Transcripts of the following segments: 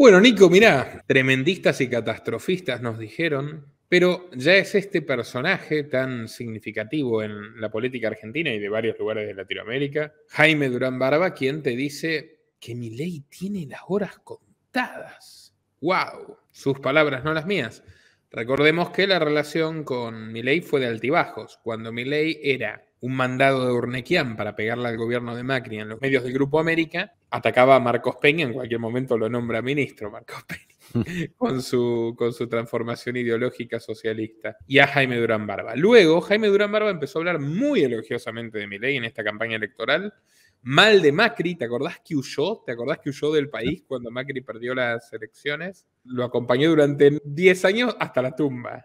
Bueno, Nico, mirá, tremendistas y catastrofistas nos dijeron, pero ya es este personaje tan significativo en la política argentina y de varios lugares de Latinoamérica, Jaime Durán Barba, quien te dice que mi ley tiene las horas contadas. ¡Wow! Sus palabras, no las mías. Recordemos que la relación con Milei fue de altibajos. Cuando Milei era un mandado de Urnequian para pegarle al gobierno de Macri en los medios del Grupo América, atacaba a Marcos Peña, en cualquier momento lo nombra ministro Marcos Peña, con su, con su transformación ideológica socialista, y a Jaime Durán Barba. Luego, Jaime Durán Barba empezó a hablar muy elogiosamente de Milei en esta campaña electoral, mal de Macri, ¿te acordás que huyó? ¿Te acordás que huyó del país cuando Macri perdió las elecciones? Lo acompañó durante 10 años hasta la tumba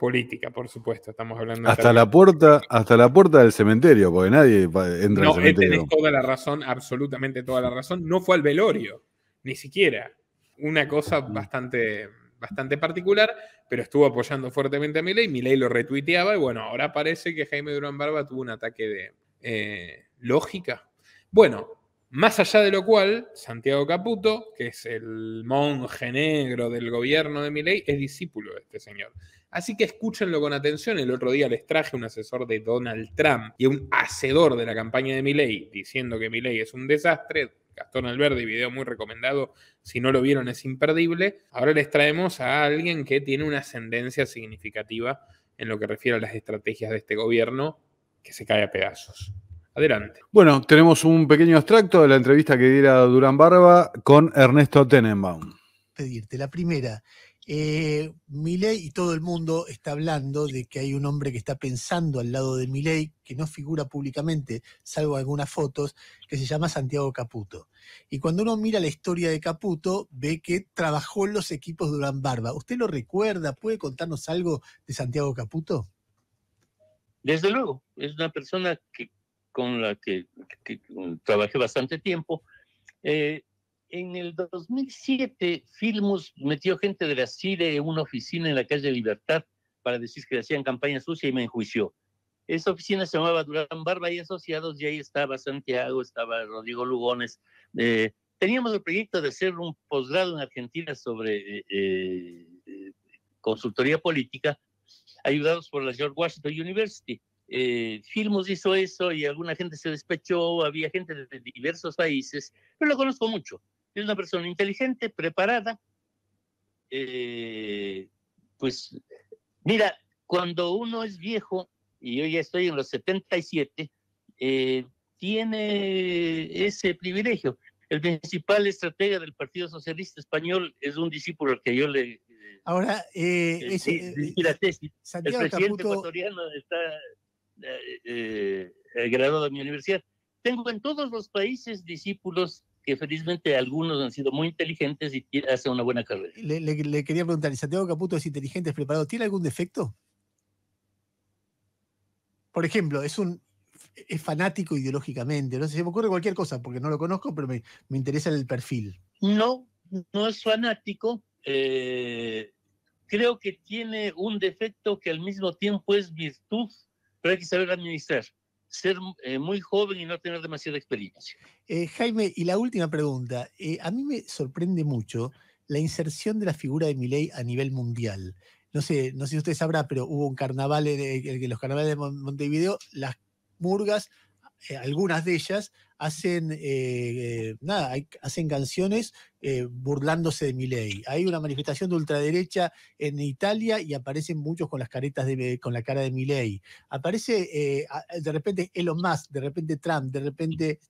política, por supuesto. Estamos hablando hasta la puerta, hasta la puerta del cementerio, porque nadie entra no, al cementerio. Tenés toda la razón, absolutamente toda la razón. No fue al velorio, ni siquiera. Una cosa bastante, bastante particular, pero estuvo apoyando fuertemente a Milei. Milei lo retuiteaba y bueno, ahora parece que Jaime Durán Barba tuvo un ataque de eh, lógica. Bueno, más allá de lo cual, Santiago Caputo, que es el monje negro del gobierno de Milei, es discípulo de este señor. Así que escúchenlo con atención. El otro día les traje un asesor de Donald Trump y un hacedor de la campaña de Milei diciendo que Miley es un desastre. Gastón Alberdi, video muy recomendado. Si no lo vieron, es imperdible. Ahora les traemos a alguien que tiene una ascendencia significativa en lo que refiere a las estrategias de este gobierno que se cae a pedazos. Adelante. Bueno, tenemos un pequeño extracto de la entrevista que diera Durán Barba con Ernesto Tenenbaum. Pedirte la primera. Eh, Milei y todo el mundo está hablando de que hay un hombre que está pensando al lado de Milei, que no figura públicamente, salvo algunas fotos, que se llama Santiago Caputo. Y cuando uno mira la historia de Caputo, ve que trabajó en los equipos Durán Barba. ¿Usted lo recuerda? ¿Puede contarnos algo de Santiago Caputo? Desde luego, es una persona que con la que, trabajé bastante tiempo. Eh, en el 2007, Filmus metió gente de la CIDE en una oficina en la calle Libertad para decir que hacían campaña sucia y me enjuició. Esa oficina se llamaba Durán Barba y Asociados y ahí estaba Santiago, estaba Rodrigo Lugones. Eh, teníamos el proyecto de hacer un posgrado en Argentina sobre eh, consultoría política, ayudados por la George Washington University eh, Filmos hizo eso y alguna gente se despechó, había gente de, diversos países, pero lo conozco mucho. Es una persona inteligente, preparada. Eh, pues mira, cuando uno es viejo, y yo ya estoy en los 77, eh, tiene ese privilegio. El principal estratega del Partido Socialista Español es un discípulo al que yo le... Eh, Ahora, la tesis. el presidente ecuatoriano está eh, eh, graduado de mi universidad. Tengo en todos los países discípulos que felizmente algunos han sido muy inteligentes y hacen una buena carrera. Le, quería preguntar, Santiago Caputo es inteligente, es preparado, ¿tiene algún defecto? Por ejemplo, es un es fanático ideológicamente, no sé, se me ocurre cualquier cosa, porque no lo conozco, pero me, me interesa el perfil. No, no es fanático. Eh, creo que tiene un defecto que al mismo tiempo es virtud, pero hay que saber administrar, ser eh, muy joven y no tener demasiada experiencia. Eh, Jaime, y la última pregunta. Eh, a mí me sorprende mucho la inserción de la figura de Milei a nivel mundial. No sé, no sé si usted sabrá, pero hubo un carnaval, en, en los carnavales de Montevideo, las murgas eh, algunas de ellas, hacen, eh, eh, hacen canciones burlándose de Milei. Hay una manifestación de ultraderecha en Italia y aparecen muchos con las caretas de, con la cara de Milei. Aparece de repente Elon Musk, de repente Trump, de repente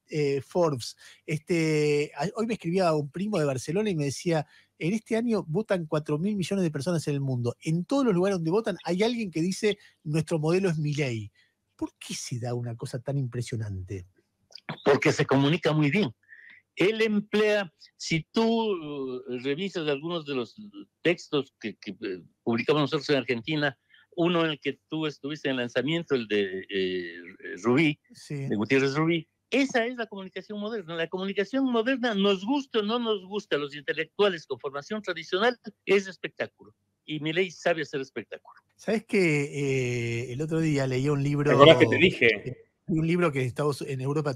Forbes. Este, hoy me escribía un primo de Barcelona y me decía, en este año votan 4 mil millones de personas en el mundo. En todos los lugares donde votan hay alguien que dice, nuestro modelo es Milei. ¿Por qué se da una cosa tan impresionante? Porque se comunica muy bien. Él emplea, si tú uh, revisas algunos de los textos que, eh, publicamos nosotros en Argentina, uno en el que tú estuviste en el lanzamiento, el de eh, Rubí, de Gutiérrez Rubí, esa es la comunicación moderna. La comunicación moderna, nos gusta o no nos gusta, los intelectuales con formación tradicional, es espectáculo. Y Miley sabe hacer espectáculo. ¿Sabes que eh, el otro día leí un libro. que te dije? Eh, un libro que en Europa.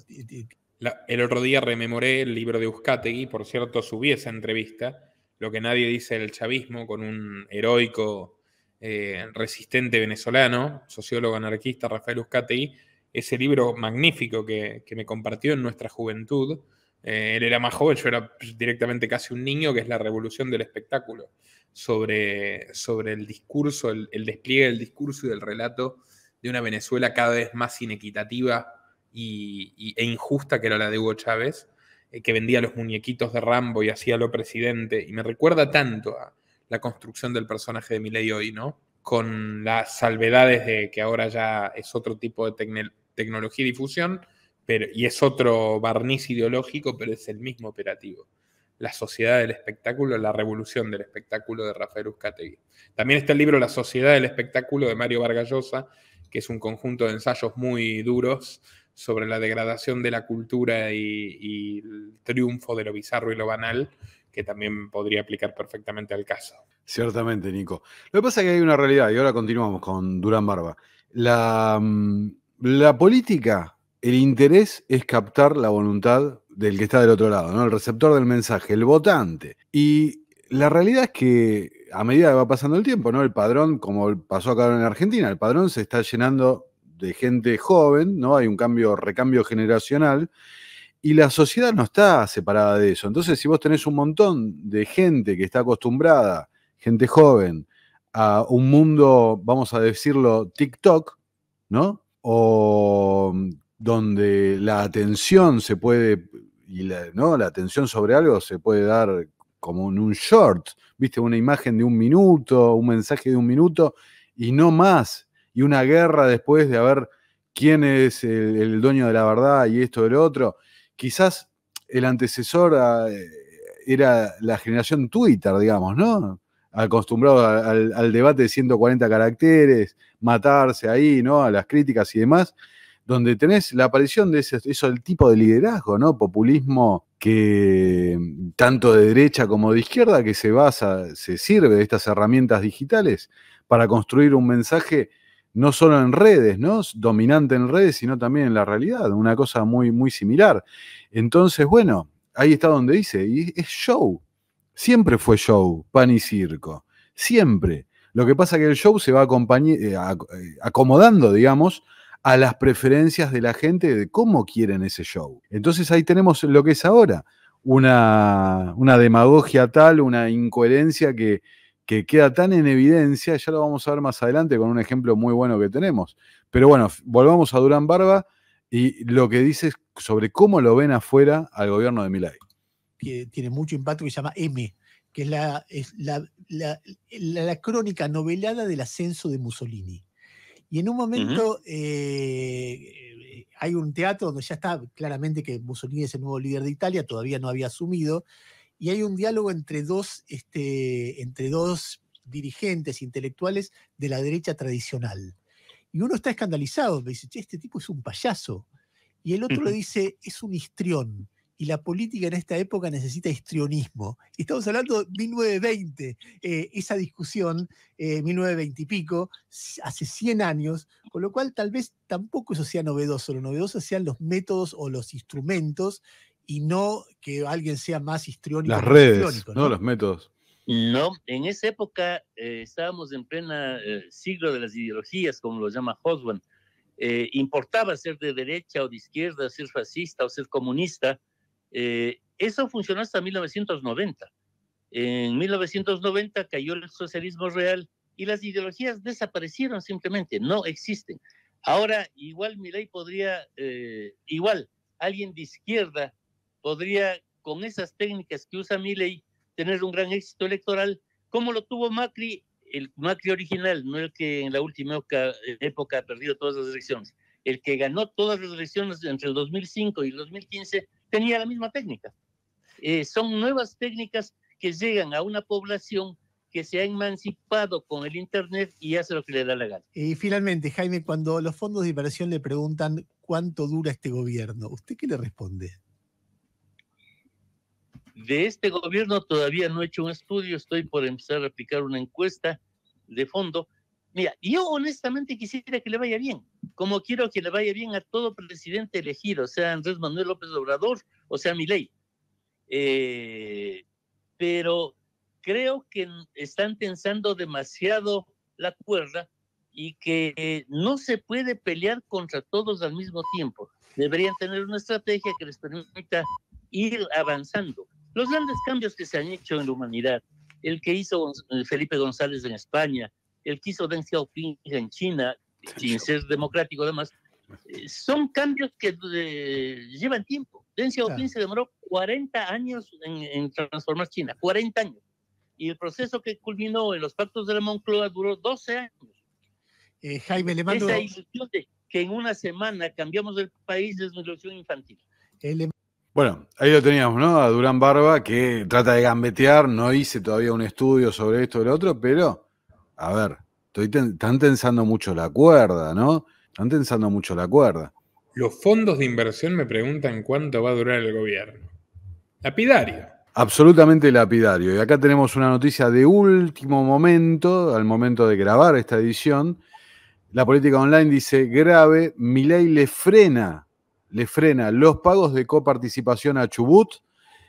el otro día rememoré el libro de Euskategui, por cierto, subí esa entrevista, lo que nadie dice del chavismo, con un heroico eh, resistente venezolano, sociólogo anarquista, Rafael Euskategui, ese libro magnífico que, me compartió en nuestra juventud. él era más joven, yo era directamente casi un niño, que es La Revolución del Espectáculo sobre, el discurso, el, despliegue del discurso y del relato de una Venezuela cada vez más inequitativa y, e injusta que era la de Hugo Chávez, eh, que vendía los muñequitos de Rambo y hacía lo presidente. Y me recuerda tanto a la construcción del personaje de Miley hoy, ¿no? Con las salvedades de que ahora ya es otro tipo de tecnología y difusión, pero, y es otro barniz ideológico, pero es el mismo operativo. La sociedad del espectáculo, la revolución del espectáculo de Rafael Uzcategui. También está el libro La sociedad del espectáculo de Mario Vargallosa, que es un conjunto de ensayos muy duros sobre la degradación de la cultura y, el triunfo de lo bizarro y lo banal, que también podría aplicar perfectamente al caso. Ciertamente, Nico. Lo que pasa es que hay una realidad, y ahora continuamos con Durán Barba. La, mm, la política, el interés es captar la voluntad del que está del otro lado, ¿no? El receptor del mensaje, el votante. Y la realidad es que a medida que va pasando el tiempo, ¿no? El padrón, como pasó acá en Argentina, el padrón se está llenando de gente joven, ¿no? Hay un cambio, recambio generacional. Y la sociedad no está separada de eso. Entonces, si vos tenés un montón de gente que está acostumbrada, gente joven, a un mundo, vamos a decirlo, TikTok, ¿no? O donde la atención se puede, y la, ¿no? La atención sobre algo se puede dar como en un short, ¿viste? Una imagen de un minuto, un mensaje de un minuto y no más. Y una guerra después de haber ver quién es el, dueño de la verdad y esto lo otro. Quizás el antecesor ah, eh, era la generación Twitter, digamos, ¿no? Acostumbrado al, al debate de 140 caracteres, matarse ahí, ¿no? A las críticas y demás donde tenés la aparición de ese, eso, el tipo de liderazgo, ¿no? Populismo que tanto de derecha como de izquierda que se basa, se sirve de estas herramientas digitales para construir un mensaje no solo en redes, ¿no? Dominante en redes, sino también en la realidad, una cosa muy, muy similar. Entonces, bueno, ahí está donde dice, y es show. Siempre fue show, pan y circo. Siempre. Lo que pasa es que el show se va eh, eh, acomodando, digamos, a las preferencias de la gente de cómo quieren ese show. Entonces ahí tenemos lo que es ahora, una, demagogia tal, una incoherencia que, queda tan en evidencia, ya lo vamos a ver más adelante con un ejemplo muy bueno que tenemos. Pero bueno, volvamos a Durán Barba y lo que dice sobre cómo lo ven afuera al gobierno de Milay. Que tiene mucho impacto que se llama M, que es la, la crónica novelada del ascenso de Mussolini. Y en un momento eh, eh, hay un teatro donde ya está claramente que Mussolini es el nuevo líder de Italia, todavía no había asumido, y hay un diálogo entre dos, este, entre dos dirigentes intelectuales de la derecha tradicional. Y uno está escandalizado, dice, este tipo es un payaso. Y el otro le dice, es un histrión y la política en esta época necesita histrionismo. Estamos hablando de 1920, eh, esa discusión, 1920 eh, y pico, hace 100 años, con lo cual tal vez tampoco eso sea novedoso, lo novedoso sean los métodos o los instrumentos y no que alguien sea más histriónico. Las redes, ¿no? los métodos. No, en esa época eh, estábamos en plena siglo de las ideologías, como lo llama Hoswan. importaba ser de derecha o de izquierda, ser fascista o ser comunista, eh, eso funcionó hasta 1990. En 1990 cayó el socialismo real y las ideologías desaparecieron simplemente, no existen. Ahora, igual Milei podría, eh, igual alguien de izquierda podría, con esas técnicas que usa Milei, tener un gran éxito electoral, como lo tuvo Macri, el Macri original, no el que en la última época ha perdido todas las elecciones el que ganó todas las elecciones entre 2005 y 2015 tenía la misma técnica. Eh, son nuevas técnicas que llegan a una población que se ha emancipado con el Internet y hace lo que le da la gana. Y finalmente, Jaime, cuando los fondos de inversión le preguntan cuánto dura este gobierno, ¿usted qué le responde? De este gobierno todavía no he hecho un estudio, estoy por empezar a aplicar una encuesta de fondo, Mira, yo honestamente quisiera que le vaya bien, como quiero que le vaya bien a todo presidente elegido, sea Andrés Manuel López Obrador o sea Milei. Eh, pero creo que están tensando demasiado la cuerda y que no se puede pelear contra todos al mismo tiempo. Deberían tener una estrategia que les permita ir avanzando. Los grandes cambios que se han hecho en la humanidad, el que hizo eh, Felipe González en España, el que hizo Deng Xiaoping en China, sin ser democrático además, eh, son cambios que eh, llevan tiempo. Deng Xiaoping se demoró 40 años en, transformar China, 40 años. Y el proceso que culminó en los pactos de la Moncloa duró 12 años. Eh, Jaime, le mando... Esa ilusión de que en una semana cambiamos el país es una ilusión infantil. Bueno, ahí lo teníamos, ¿no? A Durán Barba, que trata de gambetear, no hice todavía un estudio sobre esto o lo otro, pero a ver, estoy están tensando mucho la cuerda, ¿no? Están tensando mucho la cuerda. Los fondos de inversión me preguntan cuánto va a durar el gobierno. Lapidario. Absolutamente lapidario. Y acá tenemos una noticia de último momento, al momento de grabar esta edición. La política online dice grave, Milei le frena, le frena los pagos de coparticipación a Chubut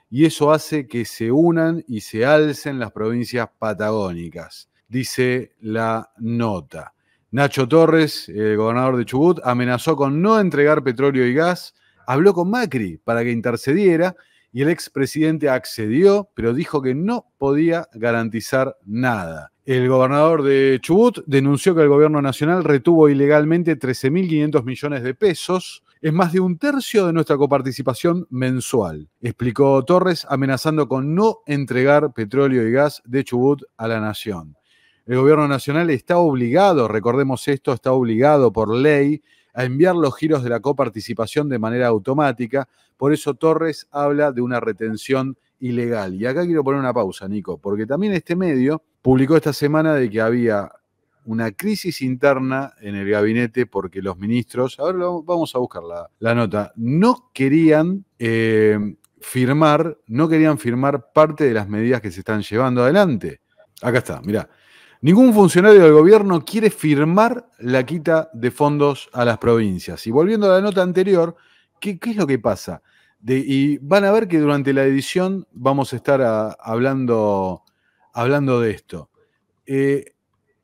y eso hace que se unan y se alcen las provincias patagónicas dice la nota. Nacho Torres, el eh, gobernador de Chubut, amenazó con no entregar petróleo y gas, habló con Macri para que intercediera y el expresidente accedió, pero dijo que no podía garantizar nada. El gobernador de Chubut denunció que el gobierno nacional retuvo ilegalmente 13.500 millones de pesos, es más de un tercio de nuestra coparticipación mensual, explicó Torres, amenazando con no entregar petróleo y gas de Chubut a la nación. El gobierno nacional está obligado, recordemos esto, está obligado por ley a enviar los giros de la coparticipación de manera automática. Por eso Torres habla de una retención ilegal. Y acá quiero poner una pausa, Nico, porque también este medio publicó esta semana de que había una crisis interna en el gabinete porque los ministros, ahora vamos a buscar la, nota, no querían eh, firmar, no querían firmar parte de las medidas que se están llevando adelante. Acá está, mirá. Ningún funcionario del gobierno quiere firmar la quita de fondos a las provincias. Y volviendo a la nota anterior, ¿qué, es lo que pasa? y van a ver que durante la edición vamos a estar hablando, hablando, de esto. Eh,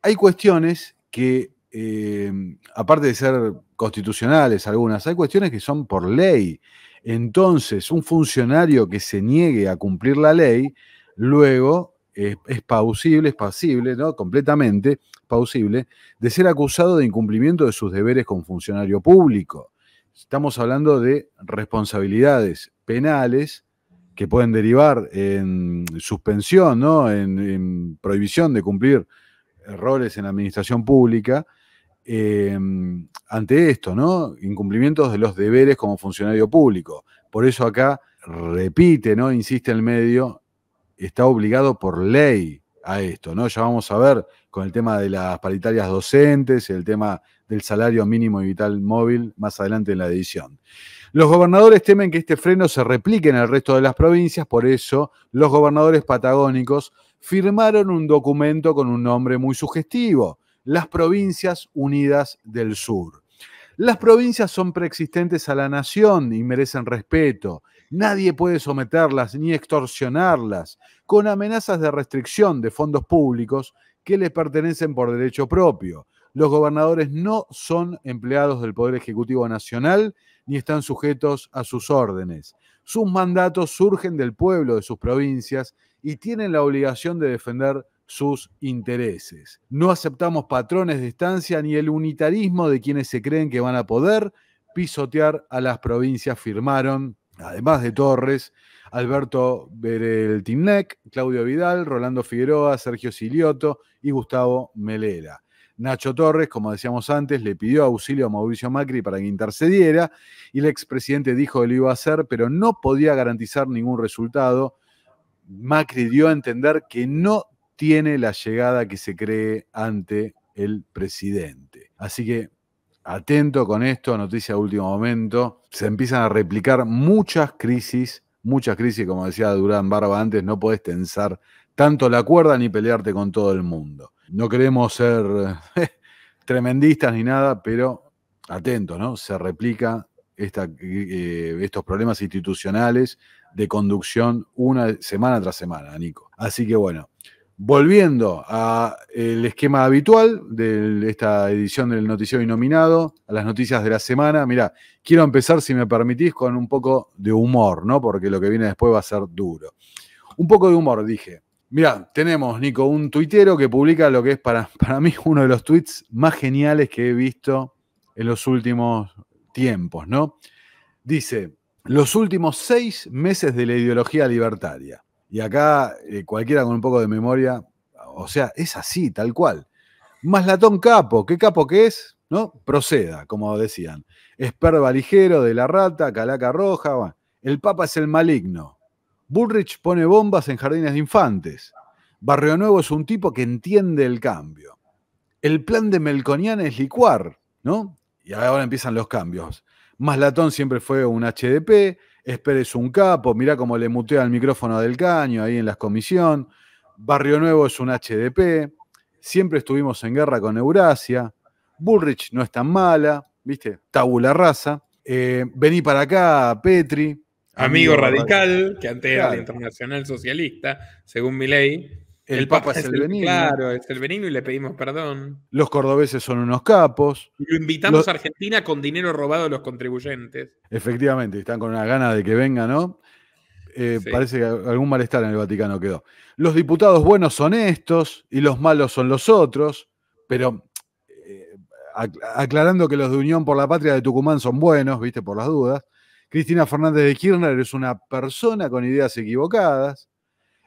hay cuestiones que, eh, aparte de ser constitucionales algunas, hay cuestiones que son por ley. Entonces, un funcionario que se niegue a cumplir la ley, luego es, es, pausible, es pasible, ¿no? completamente pausible, de ser acusado de incumplimiento de sus deberes como funcionario público. Estamos hablando de responsabilidades penales que pueden derivar en suspensión, ¿no? en, prohibición de cumplir errores en la administración pública. Em, ante esto, ¿no? Incumplimientos de los deberes como funcionario público. Por eso acá repite, ¿no? Insiste el medio está obligado por ley a esto, ¿no? Ya vamos a ver con el tema de las paritarias docentes, el tema del salario mínimo y vital móvil más adelante en la edición. Los gobernadores temen que este freno se replique en el resto de las provincias, por eso los gobernadores patagónicos firmaron un documento con un nombre muy sugestivo, las Provincias Unidas del Sur. Las provincias son preexistentes a la nación y merecen respeto. Nadie puede someterlas ni extorsionarlas con amenazas de restricción de fondos públicos que les pertenecen por derecho propio. Los gobernadores no son empleados del Poder Ejecutivo Nacional ni están sujetos a sus órdenes. Sus mandatos surgen del pueblo de sus provincias y tienen la obligación de defender sus intereses. No aceptamos patrones de estancia ni el unitarismo de quienes se creen que van a poder pisotear a las provincias, firmaron Además de Torres, Alberto Bereltinec, Claudio Vidal, Rolando Figueroa, Sergio Silioto y Gustavo Melera. Nacho Torres, como decíamos antes, le pidió auxilio a Mauricio Macri para que intercediera y el expresidente dijo que lo iba a hacer, pero no podía garantizar ningún resultado. Macri dio a entender que no tiene la llegada que se cree ante el presidente. Así que atento con esto, noticia de último momento, se empiezan a replicar muchas crisis, muchas crisis, como decía Durán Barba antes, no podés tensar tanto la cuerda ni pelearte con todo el mundo. No queremos ser eh, tremendistas ni nada, pero atento, ¿no? Se replica eh, estos problemas institucionales de conducción una semana tras semana, Nico. Así que bueno, volviendo al eh, esquema habitual de esta edición del Noticiero Inominado, a las noticias de la semana. Mira, quiero empezar, si me permitís, con un poco de humor, ¿no? Porque lo que viene después va a ser duro. Un poco de humor, dije. Mira, tenemos, Nico, un tuitero que publica lo que es para, para mí uno de los tweets más geniales que he visto en los últimos tiempos, ¿no? Dice, los últimos seis meses de la ideología libertaria. Y acá eh, cualquiera con un poco de memoria, o sea, es así, tal cual. Maslatón Capo, ¿qué capo que es? ¿No? Proceda, como decían. Esperba ligero, de la rata, calaca roja. El Papa es el maligno. Bullrich pone bombas en jardines de infantes. Barrio Nuevo es un tipo que entiende el cambio. El plan de Melconian es licuar, ¿no? Y ahora empiezan los cambios. Maslatón siempre fue un HDP, es un capo, mirá cómo le mutea el micrófono del caño ahí en la comisión, Barrio Nuevo es un HDP, siempre estuvimos en guerra con Eurasia, Bullrich no es tan mala, ¿viste? Tabula rasa, eh, vení para acá, Petri. Amigo, radical, que antes era internacional socialista, según mi ley. El, Papa, es el Claro, es el benigno y le pedimos perdón. Los cordobeses son unos capos. Lo invitamos a Argentina con dinero robado de los contribuyentes. Efectivamente, están con una gana de que venga, ¿no? Eh, parece que algún malestar en el Vaticano quedó. Los diputados buenos son estos y los malos son los otros, pero eh, aclarando que los de Unión por la Patria de Tucumán son buenos, viste, por las dudas. Cristina Fernández de Kirchner es una persona con ideas equivocadas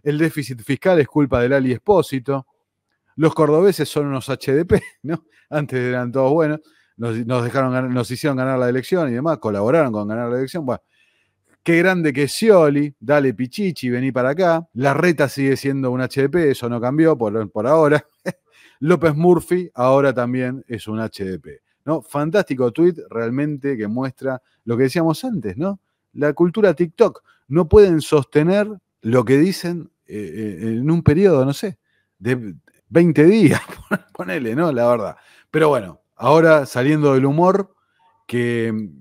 el déficit fiscal es culpa del Ali Espósito, los cordobeses son unos HDP, ¿no? Antes eran todos buenos, nos, dejaron, nos hicieron ganar la elección y demás, colaboraron con ganar la elección. Bueno, qué grande que es Scioli, dale Pichichi, vení para acá. La reta sigue siendo un HDP, eso no cambió por, por ahora. López Murphy ahora también es un HDP. ¿no? Fantástico tweet realmente que muestra lo que decíamos antes, ¿no? La cultura TikTok. No pueden sostener lo que dicen eh, en un periodo, no sé, de 20 días, ponele, ¿no? La verdad. Pero bueno, ahora saliendo del humor, que,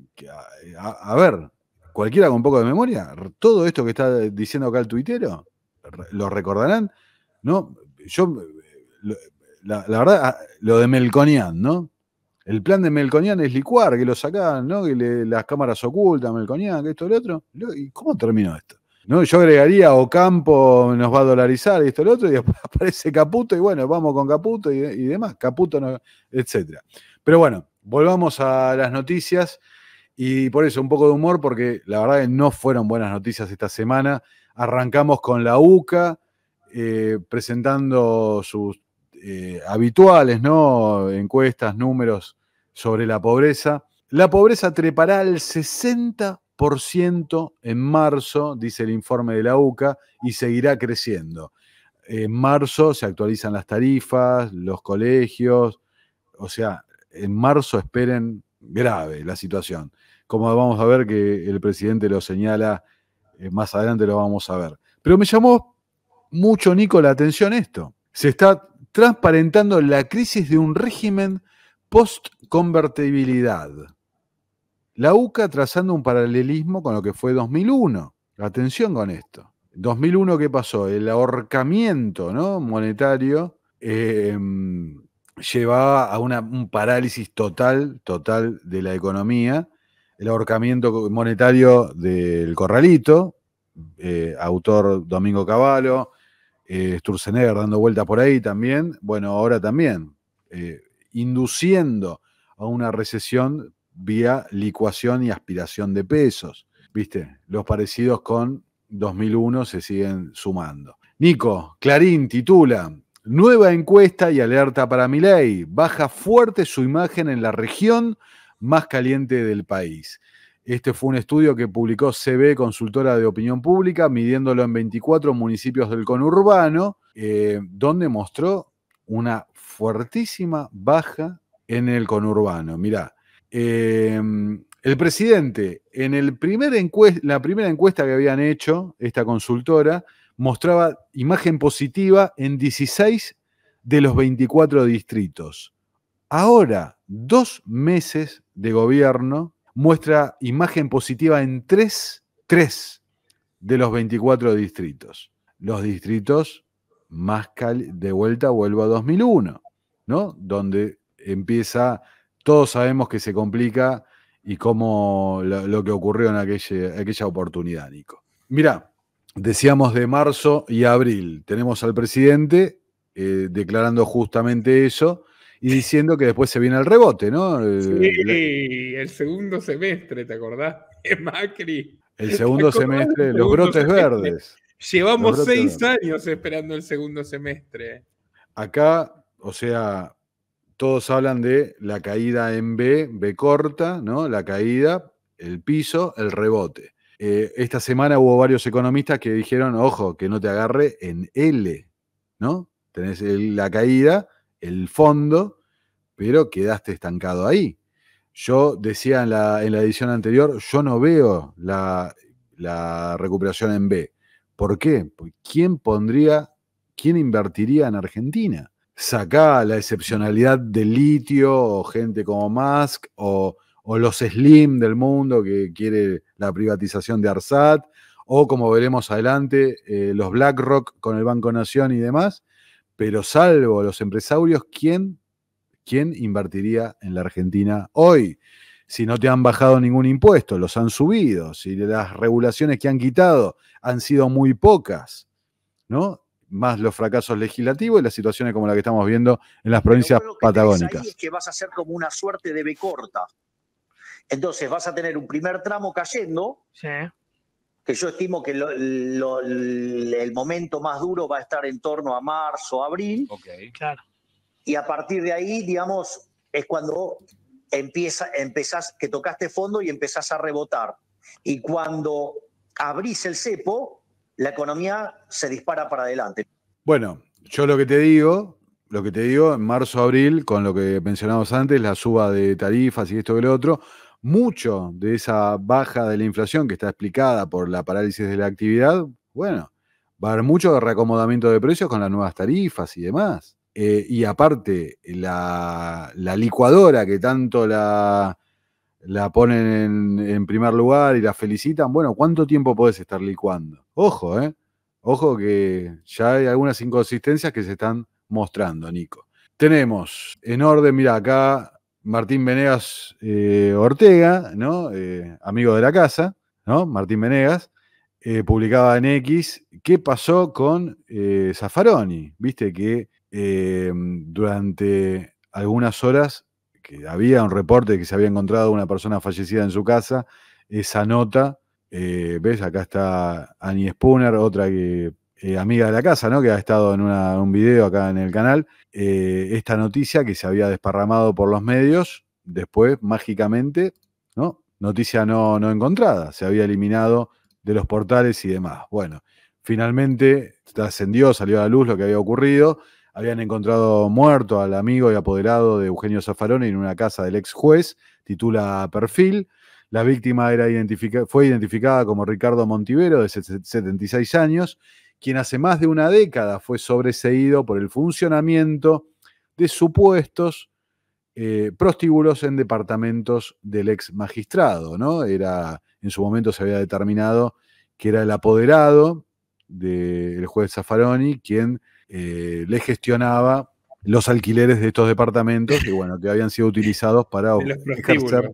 a, ver, cualquiera con poco de memoria, todo esto que está diciendo acá el tuitero, lo recordarán, ¿no? Yo, eh, la, verdad, ah, lo de Melconian, ¿no? El plan de Melconian es licuar, que lo sacan ¿no? Que las cámaras ocultan, Melconian, que esto, lo otro. ¿Y cómo terminó esto? ¿no? Yo agregaría Ocampo nos va a dolarizar y esto y lo otro, y después aparece Caputo, y bueno, vamos con Caputo y, demás, Caputo, etc. Pero bueno, volvamos a las noticias, y por eso un poco de humor, porque la verdad que no fueron buenas noticias esta semana. Arrancamos con la UCA, eh, presentando sus eh, habituales, ¿no? Encuestas, números sobre la pobreza. La pobreza trepará al 60% ciento en marzo, dice el informe de la UCA, y seguirá creciendo. En marzo se actualizan las tarifas, los colegios, o sea, en marzo esperen grave la situación. Como vamos a ver que el presidente lo señala, eh, más adelante lo vamos a ver. Pero me llamó mucho, Nico, la atención esto. Se está transparentando la crisis de un régimen post-convertibilidad. La UCA trazando un paralelismo con lo que fue 2001. Atención con esto. 2001, ¿qué pasó? El ahorcamiento ¿no? monetario em, llevaba a un parálisis total, total de la economía. El ahorcamiento monetario del corralito, eh, autor Domingo Cavallo, eh, Sturzenegger dando vueltas por ahí también. Bueno, ahora también, eh, induciendo a una recesión vía licuación y aspiración de pesos. ¿Viste? Los parecidos con 2001 se siguen sumando. Nico, Clarín titula, nueva encuesta y alerta para ley. Baja fuerte su imagen en la región más caliente del país. Este fue un estudio que publicó CB, consultora de opinión pública, midiéndolo en 24 municipios del conurbano, eh, donde mostró una fuertísima baja en el conurbano. Mirá, Em, el presidente, en el primer la primera encuesta que habían hecho, esta consultora, mostraba imagen positiva en 16 de los 24 distritos. Ahora, dos meses de gobierno, muestra imagen positiva en 3, de los 24 distritos. Los distritos más de vuelta vuelvo a 2001, ¿no? Donde empieza todos sabemos que se complica y cómo lo, que ocurrió en aquella, oportunidad, Nico. Mirá, decíamos de marzo y abril, tenemos al presidente eh, declarando justamente eso y diciendo que después se viene el rebote, ¿no? Sí, el segundo semestre, ¿te acordás? Macri. El segundo semestre, los brotes verdes. Llevamos seis años esperando el segundo semestre. Acá, o sea, todos hablan de la caída en B, B corta, ¿no? La caída, el piso, el rebote. Eh, esta semana hubo varios economistas que dijeron, ojo, que no te agarre en L, ¿no? Tenés la caída, el fondo, pero quedaste estancado ahí. Yo decía en la, edición anterior, yo no veo la, la recuperación en B. ¿Por qué? ¿Quién pondría, quién invertiría en Argentina? saca la excepcionalidad de litio o gente como Musk o, los Slim del mundo que quiere la privatización de Arsat o como veremos adelante eh, los BlackRock con el Banco Nación y demás, pero salvo los empresarios, ¿quién, ¿quién invertiría en la Argentina hoy? Si no te han bajado ningún impuesto, los han subido, si las regulaciones que han quitado han sido muy pocas, ¿no? más los fracasos legislativos y las situaciones como la que estamos viendo en las provincias patagónicas. es que vas a ser como una suerte de B corta. Entonces vas a tener un primer tramo cayendo, que yo estimo que el momento más duro va a estar en torno a marzo, abril. Y a partir de ahí, digamos, es cuando empieza, empezás, que tocaste fondo y empezás a rebotar. Y cuando abrís el cepo, la economía se dispara para adelante. Bueno, yo lo que te digo, lo que te digo, en marzo, abril, con lo que mencionamos antes, la suba de tarifas y esto y lo otro, mucho de esa baja de la inflación que está explicada por la parálisis de la actividad, bueno, va a haber mucho reacomodamiento de precios con las nuevas tarifas y demás. Eh, y aparte, la, licuadora que tanto la, la ponen en, en primer lugar y la felicitan, bueno, ¿cuánto tiempo podés estar licuando? Ojo, ¿eh? Ojo que ya hay algunas inconsistencias que se están mostrando, Nico. Tenemos en orden, mira acá, Martín Venegas eh, Ortega, ¿no? Eh, amigo de la casa, ¿no? Martín Venegas, eh, publicaba en X qué pasó con Zafaroni. Viste que durante algunas horas que había un reporte de que se había encontrado una persona fallecida en su casa, esa nota eh, ¿Ves? Acá está Annie Spooner, otra eh, amiga de la casa, ¿no? Que ha estado en un video acá en el canal. Eh, esta noticia que se había desparramado por los medios, después, mágicamente, ¿no? Noticia no, no encontrada, se había eliminado de los portales y demás. Bueno, finalmente trascendió, salió a la luz lo que había ocurrido. Habían encontrado muerto al amigo y apoderado de Eugenio Zaffaroni en una casa del ex juez, titula Perfil. La víctima era fue identificada como Ricardo Montivero, de 76 años, quien hace más de una década fue sobreseído por el funcionamiento de supuestos eh, prostíbulos en departamentos del ex magistrado. ¿no? Era, en su momento se había determinado que era el apoderado del juez Zaffaroni quien eh, le gestionaba los alquileres de estos departamentos y bueno, que habían sido utilizados para ejercer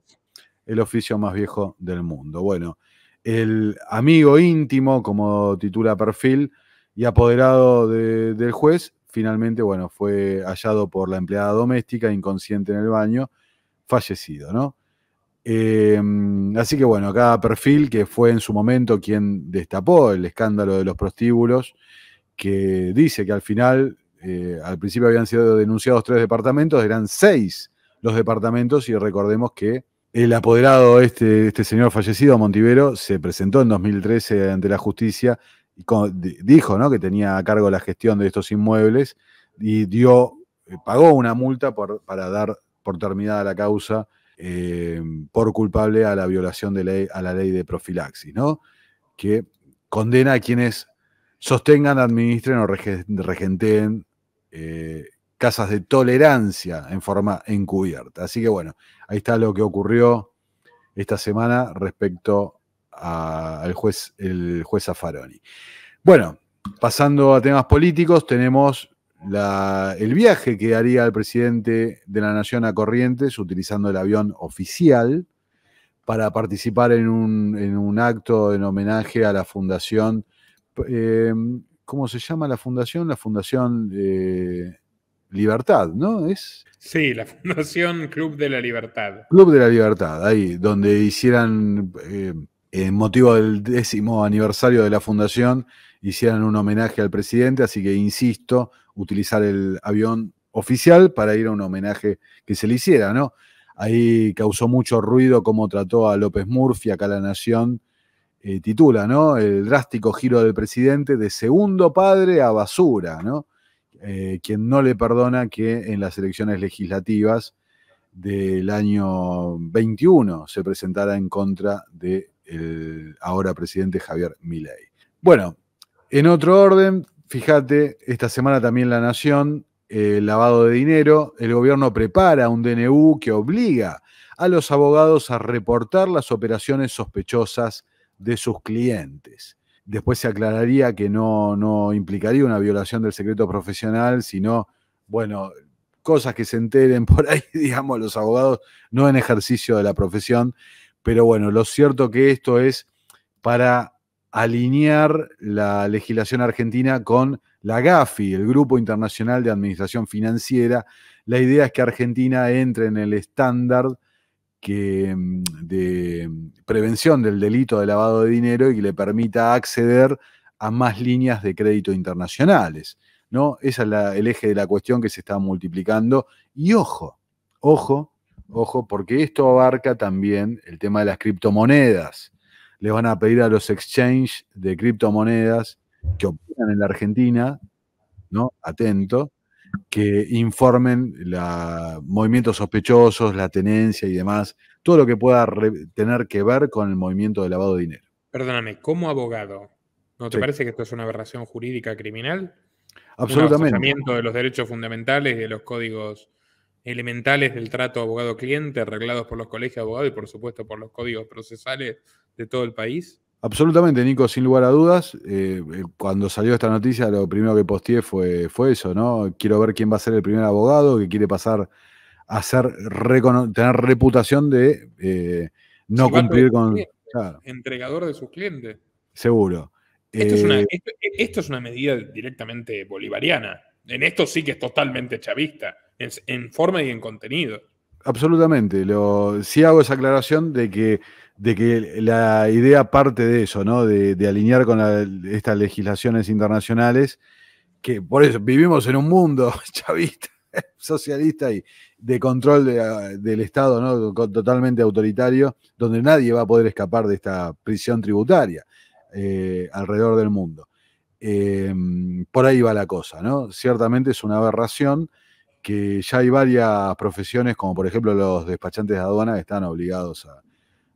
el oficio más viejo del mundo. Bueno, el amigo íntimo, como titula perfil, y apoderado del juez, finalmente, bueno, fue hallado por la empleada doméstica, inconsciente en el baño, fallecido, ¿no? Em, así que bueno, cada perfil que fue en su momento quien destapó el escándalo de los prostíbulos, que dice que al final, eh, al principio habían sido denunciados tres departamentos, eran seis los departamentos y recordemos que el apoderado, este, este señor fallecido, Montivero, se presentó en 2013 ante la justicia y dijo que tenía a cargo la gestión de estos inmuebles y dio, eh, pagó una multa para dar por terminada la causa eh, por culpable a la violación de ley, a la ley de profilaxis, ¿no? que condena a quienes sostengan, administren o regenten eh, casas de tolerancia en forma encubierta. Así que bueno, ahí está lo que ocurrió esta semana respecto al juez, el juez Bueno, pasando a temas políticos, tenemos el viaje que haría el presidente de la Nación a Corrientes utilizando el avión oficial para participar en un, acto en homenaje a la fundación. Eh, ¿Cómo se llama la fundación? La fundación eh, libertad, ¿no? Es Sí, la Fundación Club de la Libertad. Club de la Libertad, ahí, donde hicieran, eh, en motivo del décimo aniversario de la fundación, hicieran un homenaje al presidente, así que insisto, utilizar el avión oficial para ir a un homenaje que se le hiciera, ¿no? Ahí causó mucho ruido cómo trató a López Murphy, acá la Nación eh, titula, ¿no? El drástico giro del presidente de segundo padre a basura, ¿no? Eh, quien no le perdona que en las elecciones legislativas del año 21 se presentara en contra del de ahora presidente Javier Milei. Bueno, en otro orden, fíjate, esta semana también La Nación, eh, lavado de dinero, el gobierno prepara un DNU que obliga a los abogados a reportar las operaciones sospechosas de sus clientes después se aclararía que no, implicaría una violación del secreto profesional, sino, bueno, cosas que se enteren por ahí, digamos, los abogados, no en ejercicio de la profesión, pero bueno, lo cierto que esto es para alinear la legislación argentina con la GAFI, el Grupo Internacional de Administración Financiera. La idea es que Argentina entre en el estándar que, mm, de mm, prevención del delito de lavado de dinero y que le permita acceder a más líneas de crédito internacionales. ¿no? Ese es el eje de la cuestión que se está multiplicando. Y ojo, ojo, ojo, porque esto abarca también el tema de las criptomonedas. Les van a pedir a los exchanges de criptomonedas que operan en la Argentina, ¿no? Atento, que informen los movimientos sospechosos, la tenencia y demás, todo lo que pueda tener que ver con el movimiento de lavado de dinero. Perdóname, como abogado, ¿no te parece que esto es una aberración jurídica criminal? Absolutamente. Un de los derechos fundamentales y de los códigos elementales del trato abogado-cliente, arreglados por los colegios de abogados y por supuesto por los códigos procesales de todo el país. Absolutamente, Nico, sin lugar a dudas. Eh, eh, cuando salió esta noticia, lo primero que posteé fue, fue eso, ¿no? Quiero ver quién va a ser el primer abogado que quiere pasar a ser, tener reputación de eh, no cumplir con... Entregador de sus clientes. Seguro. E, esto, es una, medida directamente bolivariana. En esto sí que es totalmente chavista, en, en forma y en contenido. Absolutamente. Lo, sí hago esa aclaración de que de que la idea parte de eso, ¿no? De, alinear con estas legislaciones internacionales, que por eso vivimos en un mundo chavista, socialista y de control del Estado, ¿no? Totalmente autoritario, donde nadie va a poder escapar de esta prisión tributaria eh, alrededor del mundo. Eh, por ahí va la cosa, ¿no? Ciertamente es una aberración que ya hay varias profesiones, como por ejemplo los despachantes de aduana, que están obligados a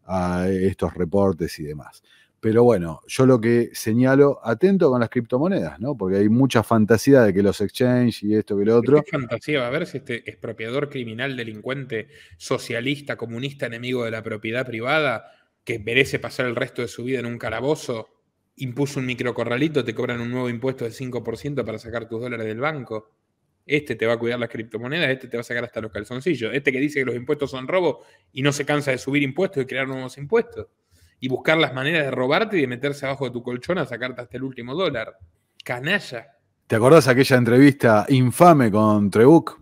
a estos reportes y demás. Pero bueno, yo lo que señalo, atento con las criptomonedas, ¿no? Porque hay mucha fantasía de que los exchange y esto que lo otro. ¿Qué fantasía va a ver si este expropiador criminal, delincuente, socialista, comunista, enemigo de la propiedad privada, que merece pasar el resto de su vida en un calabozo, impuso un microcorralito, te cobran un nuevo impuesto del 5% para sacar tus dólares del banco? Este te va a cuidar las criptomonedas, este te va a sacar hasta los calzoncillos, este que dice que los impuestos son robo y no se cansa de subir impuestos y crear nuevos impuestos. Y buscar las maneras de robarte y de meterse abajo de tu colchón a sacarte hasta el último dólar. Canalla. ¿Te acordás aquella entrevista infame con Trebuch?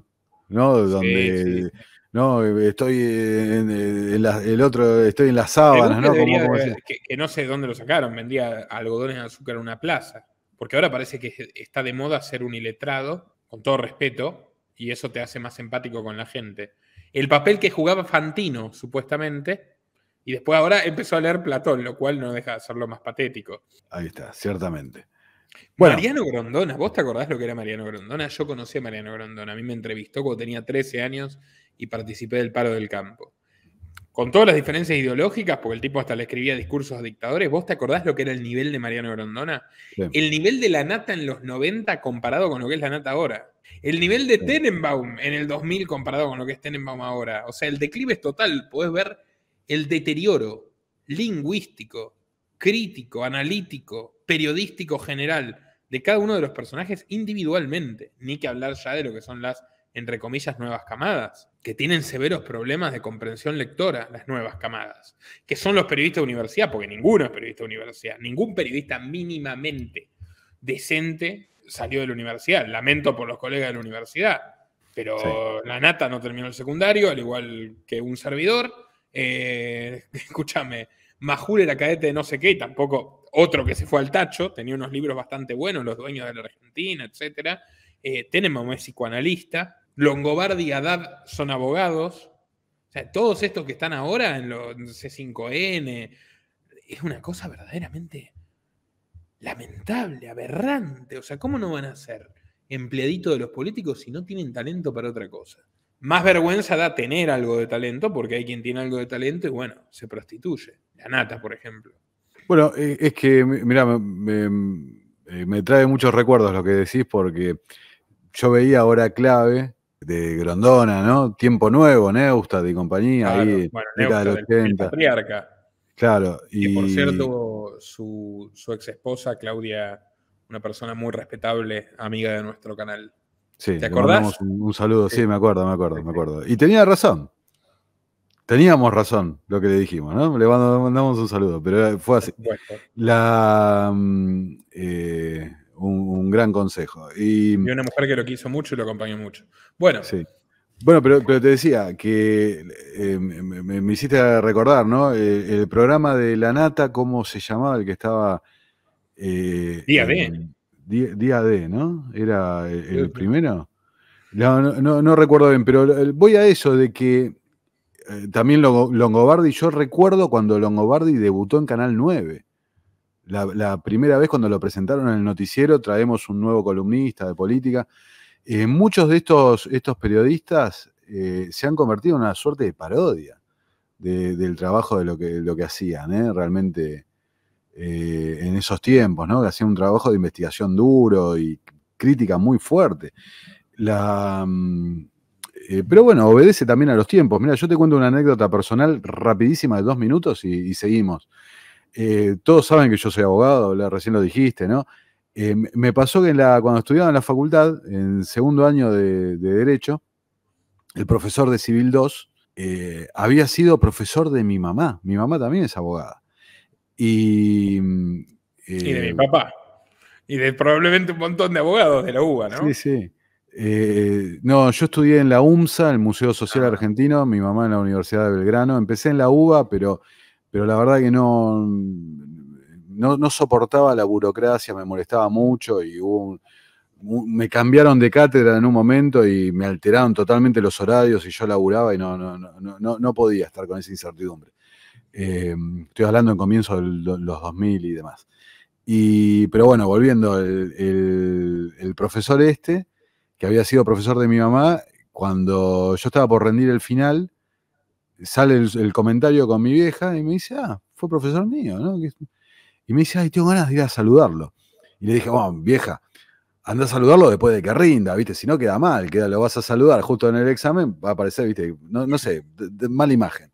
¿No? Donde. No, estoy en, el otro, estoy en las sábanas, ¿no? que, que, no sé dónde lo sacaron, vendía algodones de azúcar en una plaza. Porque ahora parece que está de moda ser iletrado con todo respeto, y eso te hace más empático con la gente. El papel que jugaba Fantino, supuestamente, y después ahora empezó a leer Platón, lo cual no deja de hacerlo más patético. Ahí está, ciertamente. Bueno. Mariano Grondona, ¿vos te acordás lo que era Mariano Grondona? Yo conocí a Mariano Grondona, a mí me entrevistó cuando tenía 13 años y participé del paro del campo con todas las diferencias ideológicas, porque el tipo hasta le escribía discursos a dictadores, ¿vos te acordás lo que era el nivel de Mariano Grondona? El nivel de la nata en los 90 comparado con lo que es la nata ahora. El nivel de Tenenbaum en el 2000 comparado con lo que es Tenenbaum ahora. O sea, el declive es total. Podés ver el deterioro lingüístico, crítico, analítico, periodístico general de cada uno de los personajes individualmente. Ni que hablar ya de lo que son las entre comillas, nuevas camadas, que tienen severos problemas de comprensión lectora, las nuevas camadas, que son los periodistas de universidad, porque ninguno es periodista de universidad, ningún periodista mínimamente decente salió de la universidad. Lamento por los colegas de la universidad, pero la nata no terminó el secundario, al igual que un servidor. Eh, escúchame, Majul era cadete de no sé qué y tampoco otro que se fue al tacho, tenía unos libros bastante buenos, Los dueños de la Argentina, etcétera. Eh, tenemos un psicoanalista, Longobardi y Haddad son abogados. O sea, todos estos que están ahora en los C5N, es una cosa verdaderamente lamentable, aberrante. O sea, ¿cómo no van a ser empleaditos de los políticos si no tienen talento para otra cosa? Más vergüenza da tener algo de talento, porque hay quien tiene algo de talento y bueno, se prostituye. La nata, por ejemplo. Bueno, eh, es que, mira, eh, me, trae muchos recuerdos lo que decís, porque yo veía ahora Clave de Grondona, ¿no? Tiempo Nuevo, Neustad y compañía, ahí, bueno, 80. patriarca. Claro. Y por cierto, su, ex esposa, Claudia, una persona muy respetable, amiga de nuestro canal. Sí, ¿Te acordás? Un, saludo, sí. me acuerdo, me acuerdo, me acuerdo. Y tenía razón. Teníamos razón lo que le dijimos, ¿no? Le mandamos un saludo, pero fue así. La, mm, eh, un, gran consejo. Y, una mujer que lo quiso mucho y lo acompañó mucho. Bueno. Bueno, pero, pero, te decía que eh, me, hiciste recordar, ¿no? Eh, el, programa de La Nata, ¿cómo se llamaba? El que estaba. Eh, día D. día, D, ¿no? ¿Era el, primero? No, no, no, no, recuerdo bien, pero voy a eso de que también Longobardi, yo recuerdo cuando Longobardi debutó en Canal 9. La, primera vez cuando lo presentaron en el noticiero, traemos un nuevo columnista de política. Eh, muchos de estos, estos periodistas eh, se han convertido en una suerte de parodia del trabajo de lo que, lo que hacían, ¿eh? realmente en esos tiempos, ¿no? que hacían un trabajo de investigación duro y crítica muy fuerte. Mm, pero bueno, obedece también a los tiempos. Mira, yo te cuento una anécdota personal rapidísima de dos minutos y seguimos. Eh, todos saben que yo soy abogado, recién lo dijiste, ¿no? Eh, me pasó que cuando estudiaba en la facultad, en segundo año de, Derecho, el profesor de Civil 2 eh, había sido profesor de mi mamá. Mi mamá también es abogada. Y, de mi papá. Y de probablemente un montón de abogados de la UBA, ¿no? Sí, sí. no, yo estudié en la UMSA, el Museo Social ah. Argentino, mi mamá en la Universidad de Belgrano. Empecé en la UBA, pero pero la verdad que no, no, soportaba la burocracia, me molestaba mucho y me cambiaron de cátedra en un momento y me alteraron totalmente los horarios y yo laburaba y no, no, podía estar con esa incertidumbre. Eh, estoy hablando en comienzo de los 2000 y demás. Y, pero bueno, volviendo, el, el, el profesor este, que había sido profesor de mi mamá, cuando yo estaba por rendir el final, sale el, comentario con mi vieja y me dice, ah, fue profesor mío, ¿no? Y me dice, ay, tengo ganas de ir a saludarlo. Y le dije, bueno, vieja, anda a saludarlo después de que rinda, ¿viste? Si no queda mal, queda, lo vas a saludar justo en el examen, va a aparecer, ¿viste? No, sé, de, mala imagen.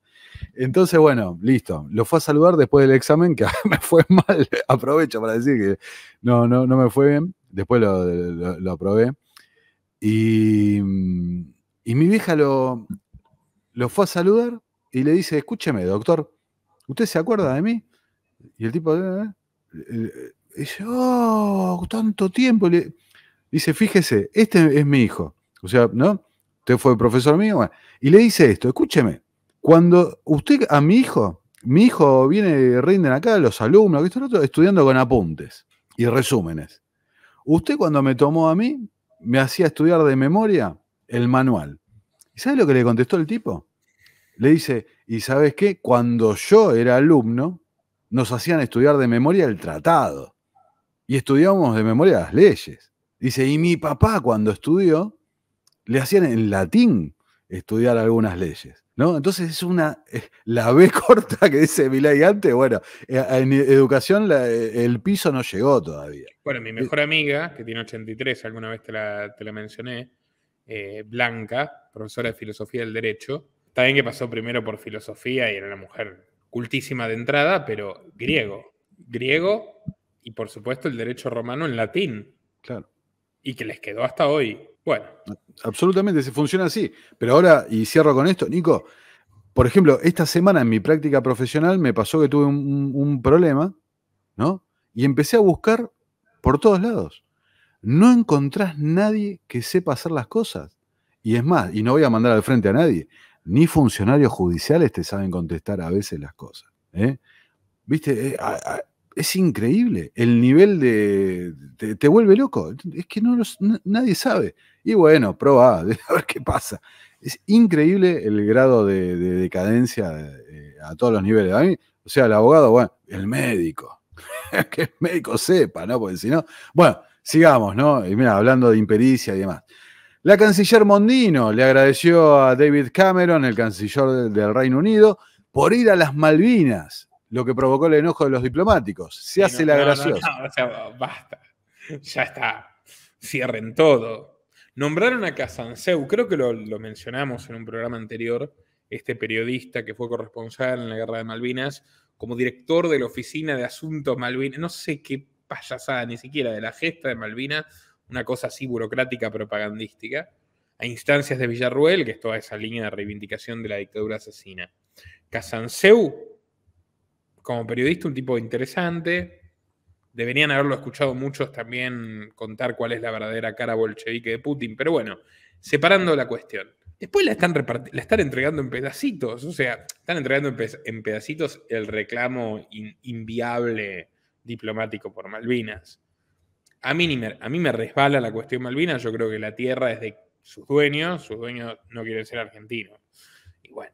Entonces, bueno, listo. Lo fue a saludar después del examen, que me fue mal. Aprovecho para decir que no, no, no me fue bien. Después lo, aprobé. y mi vieja lo, lo fue a saludar y le dice, escúcheme, doctor, ¿usted se acuerda de mí? Y el tipo, ¿eh? dice, eh, eh, oh, tanto tiempo. Le, dice, fíjese, este es mi hijo. O sea, ¿no? Usted fue profesor mío. y le dice esto, escúcheme, cuando usted a mi hijo, mi hijo viene, rinden acá los alumnos, esto, otro, estudiando con apuntes y resúmenes. Usted cuando me tomó a mí, me hacía estudiar de memoria el manual. ¿Y sabe lo que le contestó el tipo? Le dice, ¿y sabes qué? Cuando yo era alumno, nos hacían estudiar de memoria el tratado. Y estudiábamos de memoria las leyes. Dice, y mi papá cuando estudió, le hacían en latín estudiar algunas leyes. ¿No? Entonces es una, la B corta que dice Milay antes, bueno, e, en educación el piso no llegó todavía. Bueno, mi mejor amiga, que tiene 83, alguna vez te la, mencioné, eh, Blanca, profesora de filosofía del derecho, Está bien que pasó primero por filosofía y era una mujer cultísima de entrada, pero griego. Griego y por supuesto el derecho romano en latín. Claro. Y que les quedó hasta hoy. Bueno. Absolutamente, se funciona así. Pero ahora, y cierro con esto, Nico, por ejemplo, esta semana en mi práctica profesional me pasó que tuve un, problema, ¿no? Y empecé a buscar por todos lados. No encontrás nadie que sepa hacer las cosas. Y es más, y no voy a mandar al frente a nadie, ni funcionarios judiciales te saben contestar a veces las cosas. ¿eh? ¿Viste? Eh, es increíble el nivel de... Te, vuelve loco. Es que no nadie sabe. Y bueno, proba, a ver qué pasa. Es increíble el grado de, decadencia eh, a todos los niveles. mí, o sea, el abogado, bueno, el médico. que el médico sepa, ¿no? Porque si no... Bueno, sigamos, ¿no? Y mira, hablando de impericia y demás. La canciller Mondino le agradeció a David Cameron, el canciller del Reino Unido, por ir a las Malvinas, lo que provocó el enojo de los diplomáticos. Se hace la graciosa. basta. Ya está. Cierren todo. Nombraron a Casanseu, creo que lo, lo mencionamos en un programa anterior, este periodista que fue corresponsal en la guerra de Malvinas, como director de la oficina de asuntos Malvinas, no sé qué payasada, ni siquiera de la gesta de Malvinas una cosa así burocrática propagandística, a instancias de Villarruel, que es toda esa línea de reivindicación de la dictadura asesina. Casanseu, como periodista, un tipo interesante. Deberían haberlo escuchado muchos también contar cuál es la verdadera cara bolchevique de Putin, pero bueno, separando la cuestión. Después la están, la están entregando en pedacitos, o sea, están entregando en, pedacitos el reclamo inviable diplomático por Malvinas. A mí, me, a mí me resbala la cuestión malvina, yo creo que la tierra es de sus dueños, sus dueños no quieren ser argentinos. Y bueno,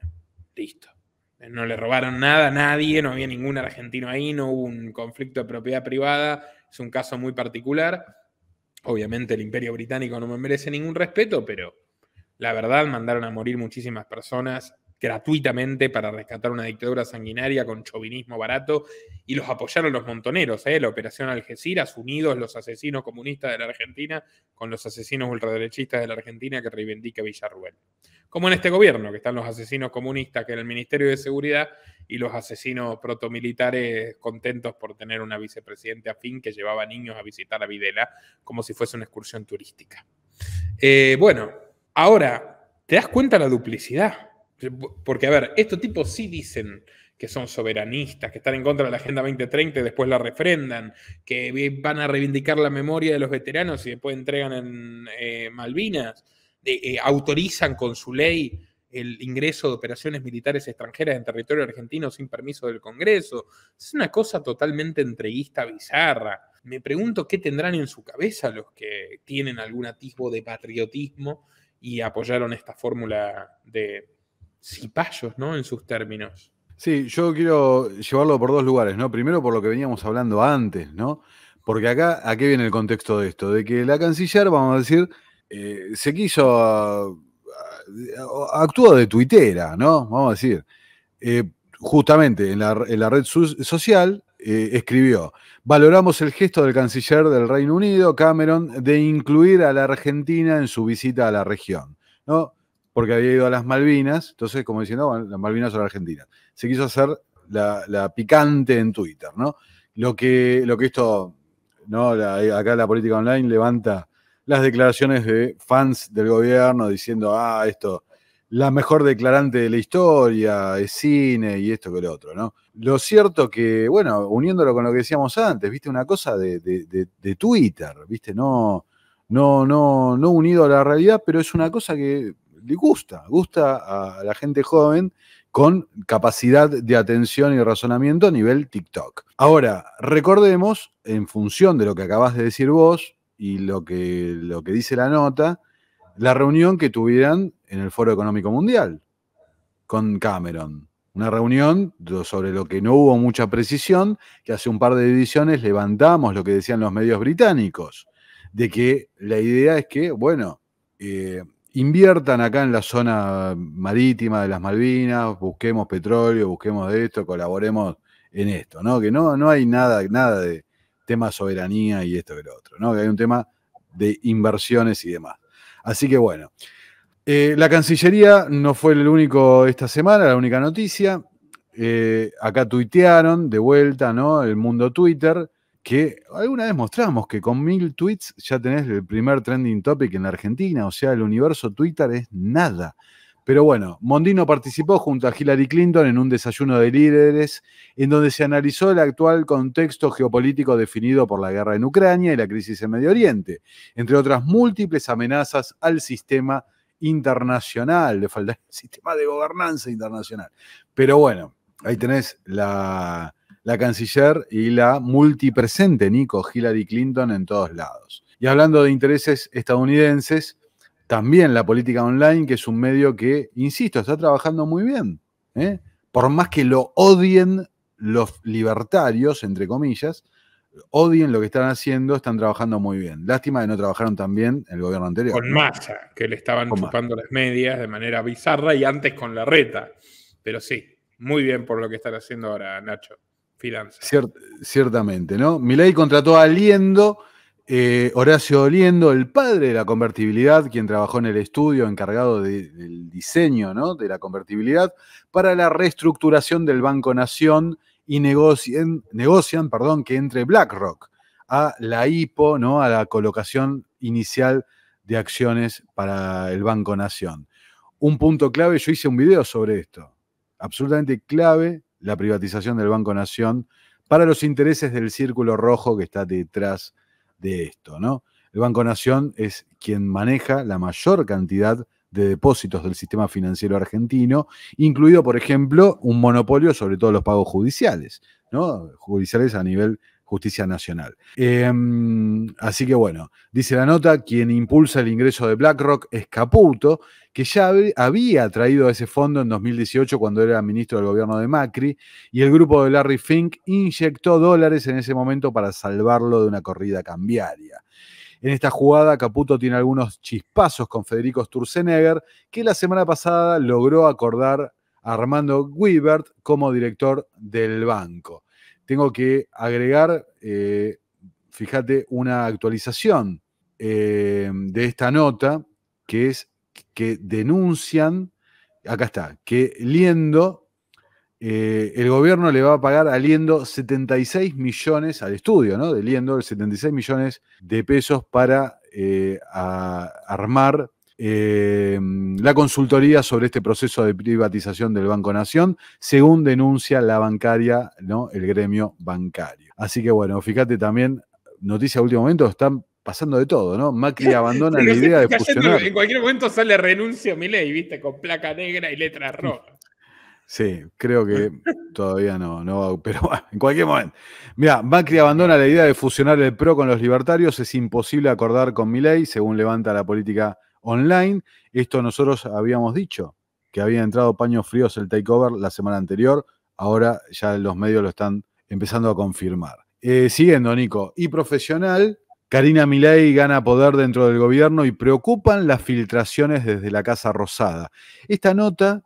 listo. No le robaron nada a nadie, no había ningún argentino ahí, no hubo un conflicto de propiedad privada, es un caso muy particular. Obviamente el imperio británico no me merece ningún respeto, pero la verdad mandaron a morir muchísimas personas gratuitamente para rescatar una dictadura sanguinaria con chauvinismo barato y los apoyaron los montoneros, ¿eh? la Operación Algeciras, unidos los asesinos comunistas de la Argentina con los asesinos ultraderechistas de la Argentina que reivindica Villarruel. Como en este gobierno, que están los asesinos comunistas que en el Ministerio de Seguridad y los asesinos protomilitares contentos por tener una vicepresidenta afín que llevaba niños a visitar a Videla como si fuese una excursión turística. Eh, bueno, ahora, ¿te das cuenta la duplicidad? Porque, a ver, estos tipos sí dicen que son soberanistas, que están en contra de la Agenda 2030 y después la refrendan, que van a reivindicar la memoria de los veteranos y después entregan en eh, Malvinas, eh, autorizan con su ley el ingreso de operaciones militares extranjeras en territorio argentino sin permiso del Congreso. Es una cosa totalmente entreguista, bizarra. Me pregunto qué tendrán en su cabeza los que tienen algún atisbo de patriotismo y apoyaron esta fórmula de cipayos, ¿no? En sus términos. Sí, yo quiero llevarlo por dos lugares, ¿no? Primero por lo que veníamos hablando antes, ¿no? Porque acá, ¿a qué viene el contexto de esto? De que la canciller, vamos a decir, eh, se quiso, ah, actuó de tuitera, ¿no? Vamos a decir, eh, justamente en la, red social eh, escribió, valoramos el gesto del canciller del Reino Unido, Cameron, de incluir a la Argentina en su visita a la región, ¿no? porque había ido a las Malvinas, entonces como diciendo, las Malvinas son argentinas. Se quiso hacer la, picante en Twitter, ¿no? Lo que, lo que esto, ¿no? acá la política online levanta las declaraciones de fans del gobierno diciendo, ah, esto, la mejor declarante de la historia, es cine y esto que lo otro, ¿no? Lo cierto que, bueno, uniéndolo con lo que decíamos antes, viste, una cosa de, Twitter, viste, no, no, no, no unido a la realidad, pero es una cosa que le gusta, gusta a la gente joven con capacidad de atención y razonamiento a nivel TikTok. Ahora, recordemos, en función de lo que acabas de decir vos y lo que, lo que dice la nota, la reunión que tuvieran en el Foro Económico Mundial con Cameron. Una reunión sobre lo que no hubo mucha precisión, que hace un par de ediciones levantamos lo que decían los medios británicos, de que la idea es que, bueno, eh, inviertan acá en la zona marítima de las Malvinas, busquemos petróleo, busquemos de esto, colaboremos en esto, ¿no? Que no, no hay nada, nada de tema soberanía y esto y lo otro, ¿no? Que hay un tema de inversiones y demás. Así que bueno. Eh, la Cancillería no fue el único esta semana, la única noticia. Eh, acá tuitearon de vuelta, ¿no? El mundo Twitter que alguna vez mostramos que con mil tweets ya tenés el primer trending topic en la Argentina, o sea, el universo Twitter es nada. Pero bueno, Mondino participó junto a Hillary Clinton en un desayuno de líderes en donde se analizó el actual contexto geopolítico definido por la guerra en Ucrania y la crisis en Medio Oriente, entre otras múltiples amenazas al sistema internacional, le falta el sistema de gobernanza internacional. Pero bueno, ahí tenés la, la canciller y la multipresente Nico Hillary Clinton en todos lados. Y hablando de intereses estadounidenses, también la política online, que es un medio que, insisto, está trabajando muy bien. ¿eh? Por más que lo odien los libertarios, entre comillas, odien lo que están haciendo, están trabajando muy bien. Lástima que no trabajaron tan bien el gobierno anterior. Con masa, que le estaban chupando las medias de manera bizarra y antes con la reta. Pero sí, muy bien por lo que están haciendo ahora, Nacho ciertamente, ¿no? Milei contrató a Liendo, eh, Horacio Liendo, el padre de la convertibilidad, quien trabajó en el estudio encargado del diseño de la convertibilidad, para la reestructuración del Banco Nación y negocian, perdón, que entre BlackRock a la IPO, ¿no? a la colocación inicial de acciones para el Banco Nación. Un punto clave, yo hice un video sobre esto, absolutamente clave la privatización del Banco Nación para los intereses del círculo rojo que está detrás de esto, ¿no? El Banco Nación es quien maneja la mayor cantidad de depósitos del sistema financiero argentino, incluido, por ejemplo, un monopolio sobre todos los pagos judiciales, ¿no? Judiciales a nivel Justicia Nacional. Em, así que bueno, dice la nota, quien impulsa el ingreso de BlackRock es Caputo, que ya había traído ese fondo en 2018 cuando era ministro del gobierno de Macri, y el grupo de Larry Fink inyectó dólares en ese momento para salvarlo de una corrida cambiaria. En esta jugada, Caputo tiene algunos chispazos con Federico Sturzenegger, que la semana pasada logró acordar a Armando Guibert como director del banco tengo que agregar, eh, fíjate, una actualización eh, de esta nota, que es que denuncian, acá está, que Liendo, eh, el gobierno le va a pagar a Liendo 76 millones, al estudio ¿no? de Liendo, 76 millones de pesos para armar eh, la consultoría sobre este proceso de privatización del Banco Nación, según denuncia la bancaria, ¿no? el gremio bancario. Así que bueno, fíjate también, noticia de último momento, están pasando de todo, ¿no? Macri abandona la idea de fusionar. En cualquier momento sale renuncio a ley, viste, con placa negra y letra mm. roja. Sí, creo que todavía no, no, pero en cualquier momento. Mira, Macri abandona la idea de fusionar el PRO con los libertarios, es imposible acordar con Milei, según levanta la política online. Esto nosotros habíamos dicho, que había entrado paños fríos el takeover la semana anterior, ahora ya los medios lo están empezando a confirmar. Eh, siguiendo, Nico, y profesional, Karina Milei gana poder dentro del gobierno y preocupan las filtraciones desde la Casa Rosada. Esta nota,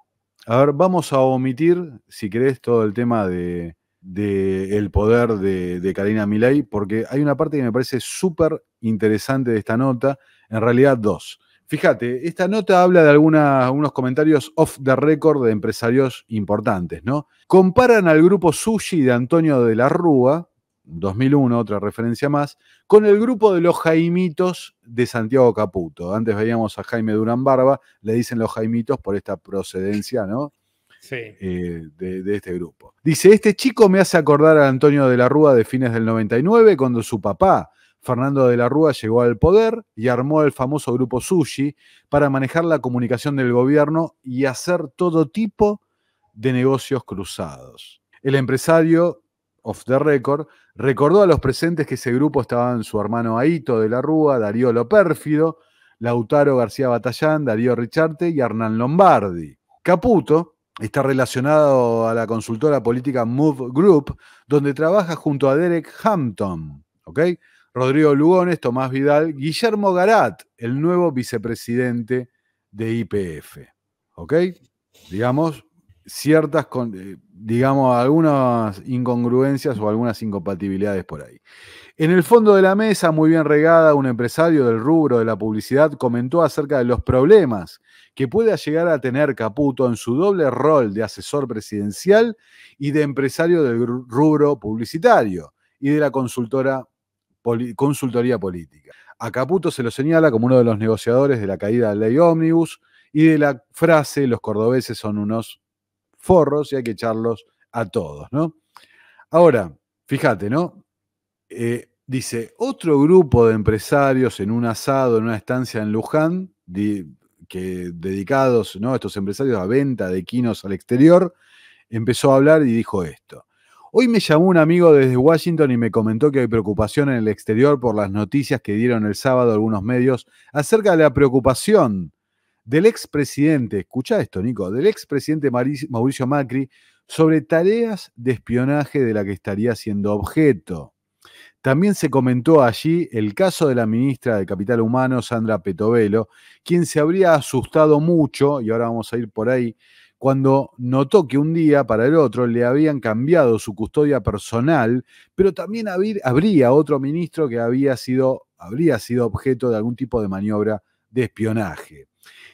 a ver, vamos a omitir, si querés, todo el tema de, el poder de, de Karina Milei, porque hay una parte que me parece súper interesante de esta nota, en realidad dos. Fíjate, esta nota habla de algunos comentarios off the record de empresarios importantes, ¿no? Comparan al grupo Sushi de Antonio de la Rúa, 2001, otra referencia más, con el grupo de los Jaimitos de Santiago Caputo. Antes veíamos a Jaime Durán Barba, le dicen los Jaimitos por esta procedencia, ¿no? Sí. Eh, de, este grupo. Dice, este chico me hace acordar a Antonio de la Rúa de fines del 99, cuando su papá, Fernando de la Rúa llegó al poder y armó el famoso grupo Sushi para manejar la comunicación del gobierno y hacer todo tipo de negocios cruzados. El empresario of the record recordó a los presentes que ese grupo estaban su hermano Aito de la Rúa, Darío Lo Pérfido, Lautaro García Batallán, Darío Richarte y Hernán Lombardi. Caputo, Está relacionado a la consultora política Move Group, donde trabaja junto a Derek Hampton. ¿okay? Rodrigo Lugones, Tomás Vidal, Guillermo Garat, el nuevo vicepresidente de IPF. ¿Ok? Digamos, ciertas, eh, digamos, algunas incongruencias o algunas incompatibilidades por ahí. En el fondo de la mesa, muy bien regada, un empresario del rubro de la publicidad comentó acerca de los problemas que pueda llegar a tener Caputo en su doble rol de asesor presidencial y de empresario del rubro publicitario y de la consultora consultoría política. A Caputo se lo señala como uno de los negociadores de la caída de la ley ómnibus y de la frase los cordobeses son unos forros y hay que echarlos a todos, ¿no? Ahora, fíjate, ¿no? Eh, dice, otro grupo de empresarios en un asado, en una estancia en Luján, que dedicados, ¿no? Estos empresarios a venta de quinos al exterior, empezó a hablar y dijo esto. Hoy me llamó un amigo desde Washington y me comentó que hay preocupación en el exterior por las noticias que dieron el sábado algunos medios acerca de la preocupación del expresidente, escucha esto Nico, del expresidente Mauricio Macri sobre tareas de espionaje de la que estaría siendo objeto. También se comentó allí el caso de la ministra de Capital Humano, Sandra Petovelo, quien se habría asustado mucho, y ahora vamos a ir por ahí, cuando notó que un día para el otro le habían cambiado su custodia personal, pero también habría otro ministro que había sido, habría sido objeto de algún tipo de maniobra de espionaje.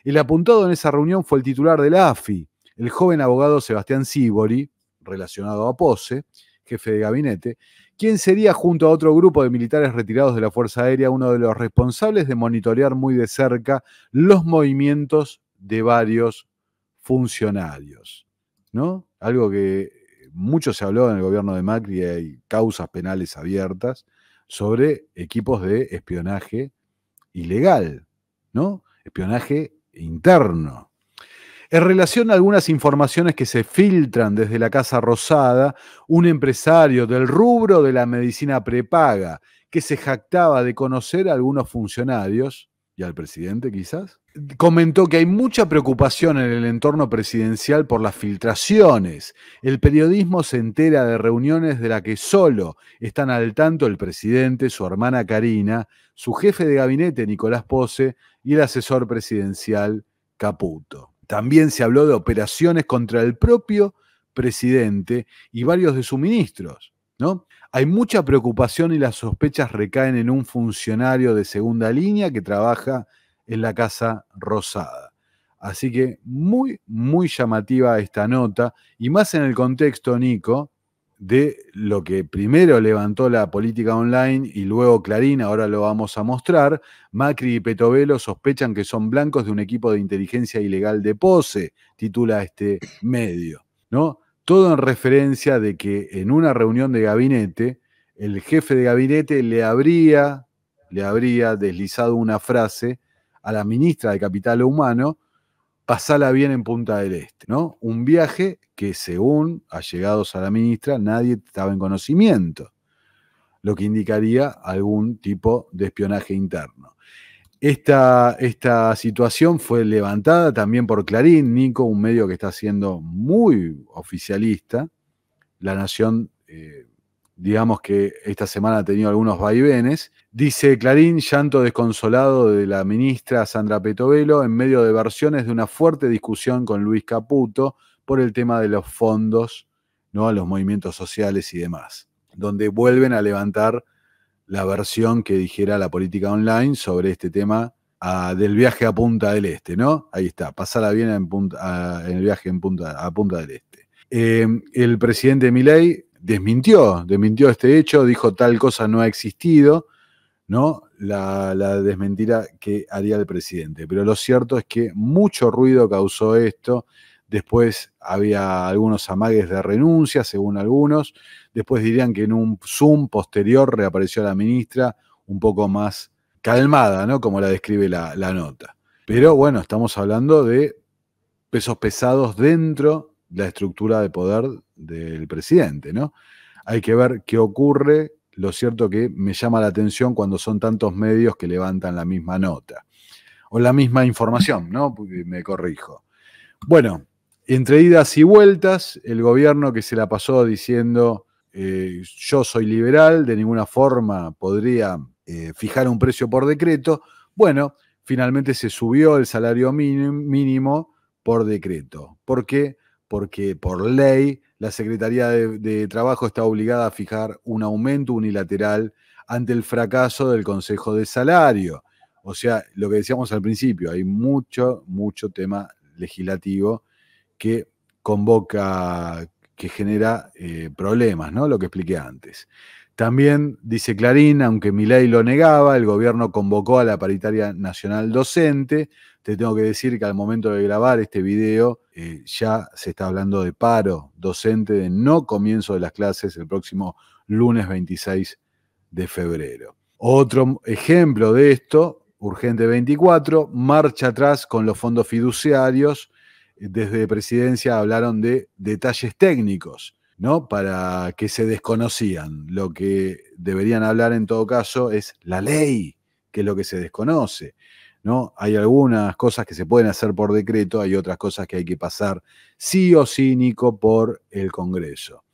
El apuntado en esa reunión fue el titular de la AFI, el joven abogado Sebastián Sibori, relacionado a Pose, jefe de gabinete, quien sería junto a otro grupo de militares retirados de la Fuerza Aérea uno de los responsables de monitorear muy de cerca los movimientos de varios funcionarios, ¿no? Algo que eh, mucho se habló en el gobierno de Macri, hay causas penales abiertas sobre equipos de espionaje ilegal, ¿no? Espionaje interno. En relación a algunas informaciones que se filtran desde la Casa Rosada, un empresario del rubro de la medicina prepaga que se jactaba de conocer a algunos funcionarios, y al presidente quizás, comentó que hay mucha preocupación en el entorno presidencial por las filtraciones. El periodismo se entera de reuniones de las que solo están al tanto el presidente, su hermana Karina, su jefe de gabinete Nicolás Pose y el asesor presidencial Caputo. También se habló de operaciones contra el propio presidente y varios de sus ministros, ¿no? Hay mucha preocupación y las sospechas recaen en un funcionario de segunda línea que trabaja en la Casa Rosada. Así que muy, muy llamativa esta nota, y más en el contexto, Nico, de lo que primero levantó la política online y luego Clarín, ahora lo vamos a mostrar, Macri y Petovelo sospechan que son blancos de un equipo de inteligencia ilegal de pose, titula este medio, ¿no? todo en referencia de que en una reunión de gabinete, el jefe de gabinete le habría, le habría deslizado una frase a la ministra de Capital Humano, pasala bien en Punta del Este, ¿no? Un viaje que según allegados a la ministra nadie estaba en conocimiento, lo que indicaría algún tipo de espionaje interno. Esta, esta, situación fue levantada también por Clarín, Nico, un medio que está siendo muy oficialista. La Nación, eh, digamos que esta semana ha tenido algunos vaivenes. Dice Clarín, llanto desconsolado de la ministra Sandra Petovelo en medio de versiones de una fuerte discusión con Luis Caputo por el tema de los fondos, ¿no? los movimientos sociales y demás, donde vuelven a levantar la versión que dijera la política online sobre este tema del viaje a Punta del Este, ¿no? Ahí está, pasala bien en, el viaje en punta, a Punta del Este. Em, el presidente Milei desmintió, desmintió este hecho, dijo tal cosa no ha existido, ¿no? La, la, desmentira que haría el presidente. Pero lo cierto es que mucho ruido causó esto después había algunos amagues de renuncia, según algunos, después dirían que en un Zoom posterior reapareció la ministra un poco más calmada, ¿no? Como la describe la, nota. Pero bueno, estamos hablando de pesos pesados dentro de la estructura de poder del presidente, ¿no? Hay que ver qué ocurre. Lo cierto que me llama la atención cuando son tantos medios que levantan la misma nota o la misma información, ¿no? Me corrijo. Bueno, entre idas y vueltas, el gobierno que se la pasó diciendo eh, yo soy liberal, de ninguna forma podría eh, fijar un precio por decreto, bueno, finalmente se subió el salario mínimo por decreto. ¿Por qué? Porque por ley la Secretaría de, de Trabajo está obligada a fijar un aumento unilateral ante el fracaso del Consejo de Salario. O sea, lo que decíamos al principio, hay mucho, mucho tema legislativo que convoca, que genera eh, problemas, ¿no? Lo que expliqué antes. También dice Clarín, aunque ley lo negaba, el gobierno convocó a la paritaria nacional docente. Te tengo que decir que al momento de grabar este video eh, ya se está hablando de paro docente, de no comienzo de las clases el próximo lunes 26 de febrero. Otro ejemplo de esto, urgente 24, marcha atrás con los fondos fiduciarios desde presidencia hablaron de detalles técnicos, ¿no? Para que se desconocían. Lo que deberían hablar en todo caso es la ley, que es lo que se desconoce. ¿No? Hay algunas cosas que se pueden hacer por decreto, hay otras cosas que hay que pasar sí o sí, Nico, por el Congreso.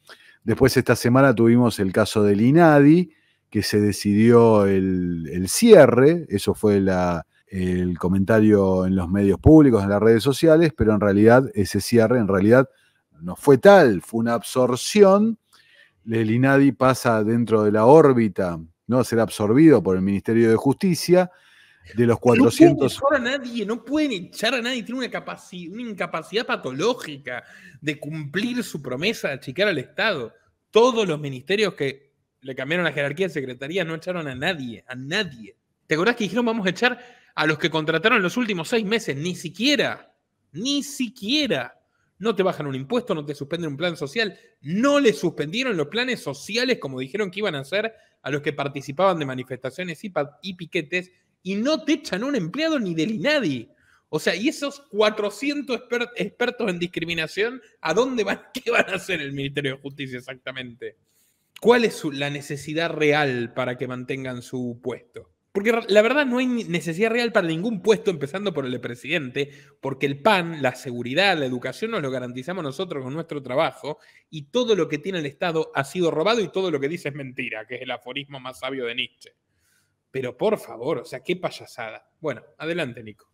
Después esta semana tuvimos el caso del INADI, que se decidió el cierre, eso fue la, el comentario en los medios públicos, en las redes sociales, pero en realidad ese cierre en realidad no fue tal, fue una absorción. El INADI pasa dentro de la órbita, ¿no? ser absorbido por el Ministerio de Justicia de los 400. No pueden echar a nadie, no pueden echar a nadie, tiene una, una incapacidad patológica de cumplir su promesa de achicar al Estado. Todos los ministerios que le cambiaron la jerarquía de secretaría no echaron a nadie, a nadie. ¿Te acordás que dijeron vamos a echar a los que contrataron en los últimos seis meses, ni siquiera, ni siquiera. No te bajan un impuesto, no te suspenden un plan social, no le suspendieron los planes sociales como dijeron que iban a hacer a los que participaban de manifestaciones y, piquetes y no te echan un empleado ni del INADI. O sea, ¿y esos 400 expertos en discriminación, a dónde van? ¿Qué van a hacer el Ministerio de Justicia exactamente? ¿Cuál es la necesidad real para que mantengan su puesto? Porque la verdad no hay necesidad real para ningún puesto, empezando por el de presidente, porque el pan, la seguridad, la educación nos lo garantizamos nosotros con nuestro trabajo y todo lo que tiene el Estado ha sido robado y todo lo que dice es mentira, que es el aforismo más sabio de Nietzsche. Pero por favor, o sea, qué payasada. Bueno, adelante, Nico.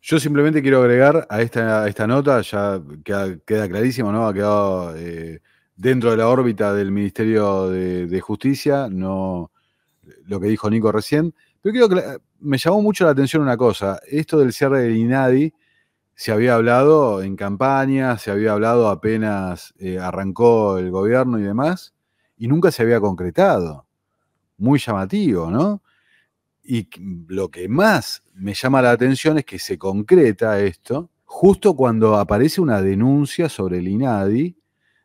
Yo simplemente quiero agregar a esta, esta nota, ya queda, queda, clarísimo, ¿no? Ha quedado eh, dentro de la órbita del Ministerio de, de Justicia, no lo que dijo Nico recién. Pero creo que me llamó mucho la atención una cosa, esto del cierre del INADI se había hablado en campaña, se había hablado apenas eh, arrancó el gobierno y demás, y nunca se había concretado. Muy llamativo, ¿no? Y lo que más me llama la atención es que se concreta esto justo cuando aparece una denuncia sobre el INADI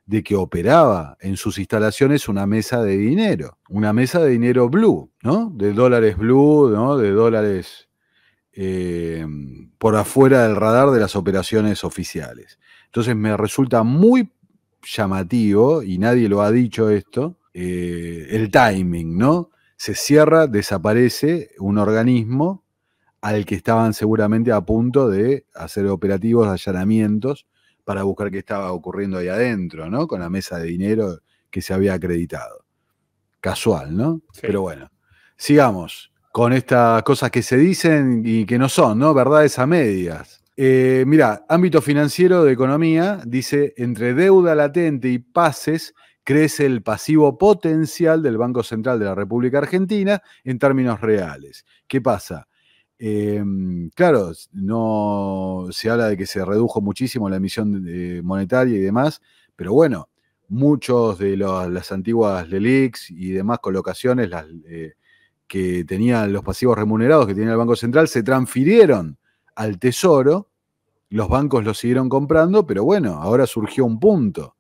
de que operaba en sus instalaciones una mesa de dinero, una mesa de dinero blue, ¿no? De dólares blue, ¿no? De dólares em, por afuera del radar de las operaciones oficiales. Entonces me resulta muy llamativo, y nadie lo ha dicho esto, eh, el timing, ¿no? Se cierra, desaparece un organismo al que estaban seguramente a punto de hacer operativos, allanamientos, para buscar qué estaba ocurriendo ahí adentro, ¿no? Con la mesa de dinero que se había acreditado. Casual, ¿no? Pero bueno, sigamos con estas cosas que se dicen y que no son, ¿no? Verdades a medias. Eh, mirá, mira, ámbito financiero de economía dice, entre deuda latente y pases crece el pasivo potencial del Banco Central de la República Argentina en términos reales. ¿Qué pasa? Em, claro, no se habla de que se redujo muchísimo la emisión monetaria y demás, pero bueno, muchos de las antiguas LELIX y demás colocaciones eh, que tenían los pasivos remunerados que tenía el Banco Central se transfirieron al Tesoro, los bancos lo siguieron comprando, pero bueno, ahora surgió un punto.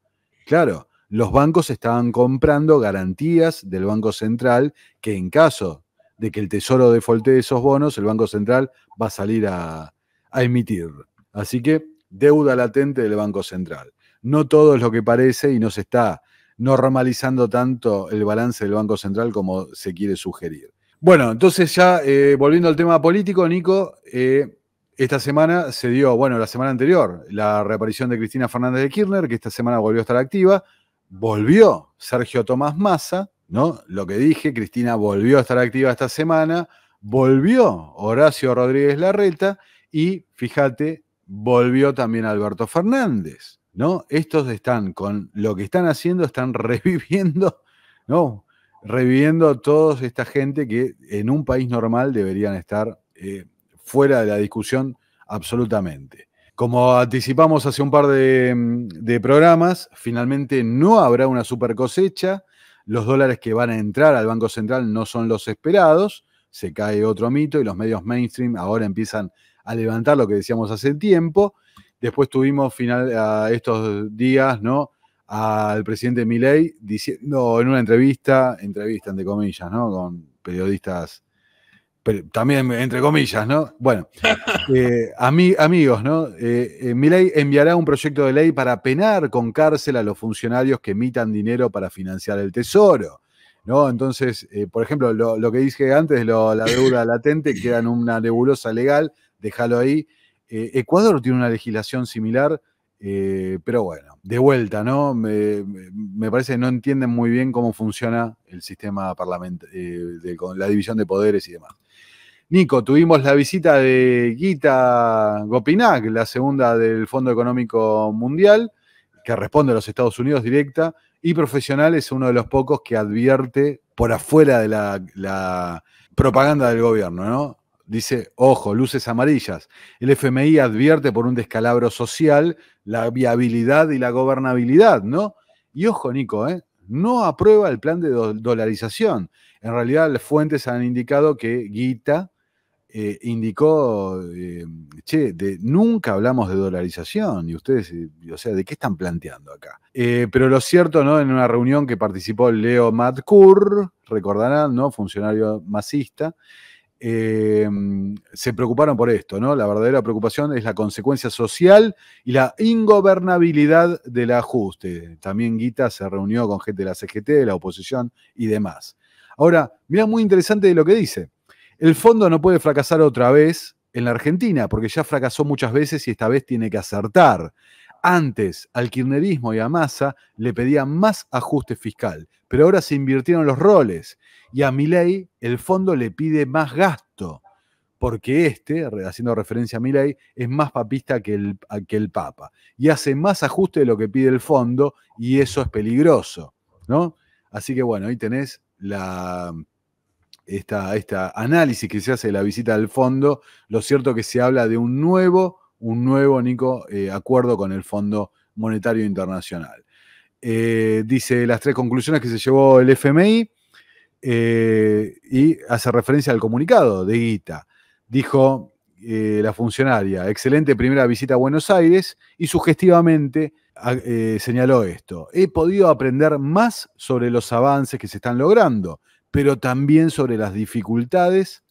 Claro, los bancos estaban comprando garantías del Banco Central que en caso de que el tesoro defaulté esos bonos, el Banco Central va a salir a, emitir. Así que deuda latente del Banco Central. No todo es lo que parece y no se está normalizando tanto el balance del Banco Central como se quiere sugerir. Bueno, entonces ya eh, volviendo al tema político, Nico, eh, esta semana se dio, bueno, la semana anterior, la reaparición de Cristina Fernández de Kirchner, que esta semana volvió a estar activa, volvió Sergio Tomás Massa, lo que dije, Cristina volvió a estar activa esta semana, volvió Horacio Rodríguez Larreta y fíjate, volvió también Alberto Fernández, ¿no? Estos están con lo que están haciendo, están reviviendo, ¿no? Reviviendo a toda esta gente que en un país normal deberían estar eh, fuera de la discusión absolutamente. Como anticipamos hace un par de mm, programas, finalmente no habrá una super cosecha, los dólares que van a entrar al Banco Central no son los esperados, se cae otro mito y los medios mainstream ahora empiezan a levantar lo que decíamos hace tiempo. Después tuvimos final estos días, ¿no? Al presidente Milei diciendo en una entrevista, entrevista entre comillas, ¿no? Con periodistas también entre comillas, ¿no? Bueno, eh, amigos, ¿no? Eh, eh, Mi ley enviará un proyecto de ley para penar con cárcel a los funcionarios que emitan dinero para financiar el tesoro, ¿no? Entonces, por ejemplo, lo, que dije antes, la deuda latente queda en una nebulosa legal, déjalo ahí. Ecuador tiene una legislación similar, pero bueno, de vuelta, ¿no? Me, me, parece que no entienden muy bien cómo funciona el sistema parlamentario, la división de poderes y demás. Nico, tuvimos la visita de Guita Gopinac, la segunda del Fondo Económico Mundial, que responde a los Estados Unidos directa, y Profesional es uno de los pocos que advierte por afuera de la, propaganda del gobierno, ¿no? dice, ojo, luces amarillas. El FMI advierte por un descalabro social la viabilidad y la gobernabilidad, ¿no? Y ojo, Nico, ¿eh? no aprueba el plan de dolarización. En realidad, las fuentes han indicado que Guita eh, indicó, eh, che, nunca hablamos de dolarización y ustedes, eh, o sea, ¿de qué están planteando acá? pero lo cierto, ¿no? En una reunión que participó Leo Madkur, recordarán, ¿no? Funcionario masista. se preocuparon por esto, ¿no? La verdadera preocupación es la consecuencia social y la ingobernabilidad del ajuste. También Guita se reunió con gente de la CGT, de la oposición y demás. Ahora, mira, muy interesante lo que dice. El fondo no puede fracasar otra vez en la Argentina, porque ya fracasó muchas veces y esta vez tiene que acertar. Antes, al kirchnerismo y a Massa le pedían más ajuste fiscal, pero ahora se invirtieron los roles y a Milei el fondo le pide más gasto, porque este, haciendo referencia a Milei, es más papista que el, el Papa y hace más ajuste de lo que pide el fondo y eso es peligroso, ¿no? Así que bueno, ahí tenés la esta, análisis que se hace de la visita del fondo, lo cierto que se habla de un nuevo, un nuevo, Nico, eh, acuerdo con el Fondo Monetario Internacional. Eh, dice las tres conclusiones que se llevó el FMI eh, y hace referencia al comunicado de Guita. Dijo la funcionaria, excelente primera visita a Buenos Aires y sugestivamente ah, señaló esto. He podido aprender más sobre los avances que se están logrando pero también sobre las dificultades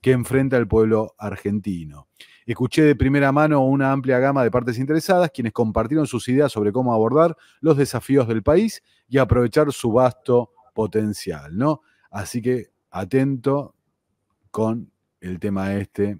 que enfrenta el pueblo argentino. Escuché de primera mano una amplia gama de partes interesadas, quienes compartieron sus ideas sobre cómo abordar los desafíos del país y aprovechar su vasto potencial, ¿no? Así que atento con el tema este,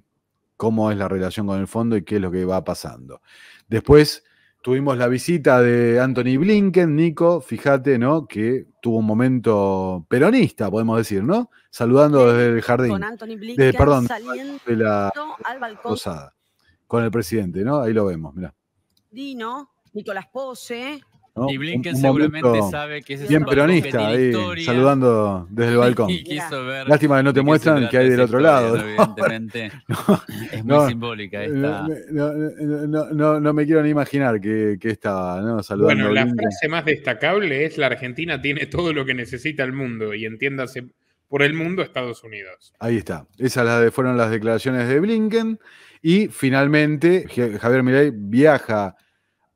cómo es la relación con el fondo y qué es lo que va pasando. Después Tuvimos la visita de Anthony Blinken, Nico, fíjate, ¿no? Que tuvo un momento peronista, podemos decir, ¿no? Saludando desde el jardín. Con Anthony Blinken perdón, saliendo de la, al balcón. Posada, con el presidente, ¿no? Ahí lo vemos, mirá. Dino, Nicolás Pose, y Blinken seguramente sabe que bien peronista, ahí, saludando desde el balcón. Lástima que no te muestran que hay del otro lado. Evidentemente. es muy simbólica esta. No, me quiero ni imaginar que, que estaba saludando. Bueno, la frase más destacable es: la Argentina tiene todo lo que necesita el mundo, y entiéndase por el mundo Estados Unidos. Ahí está. Esas fueron las declaraciones de Blinken. Y finalmente, Javier Milei viaja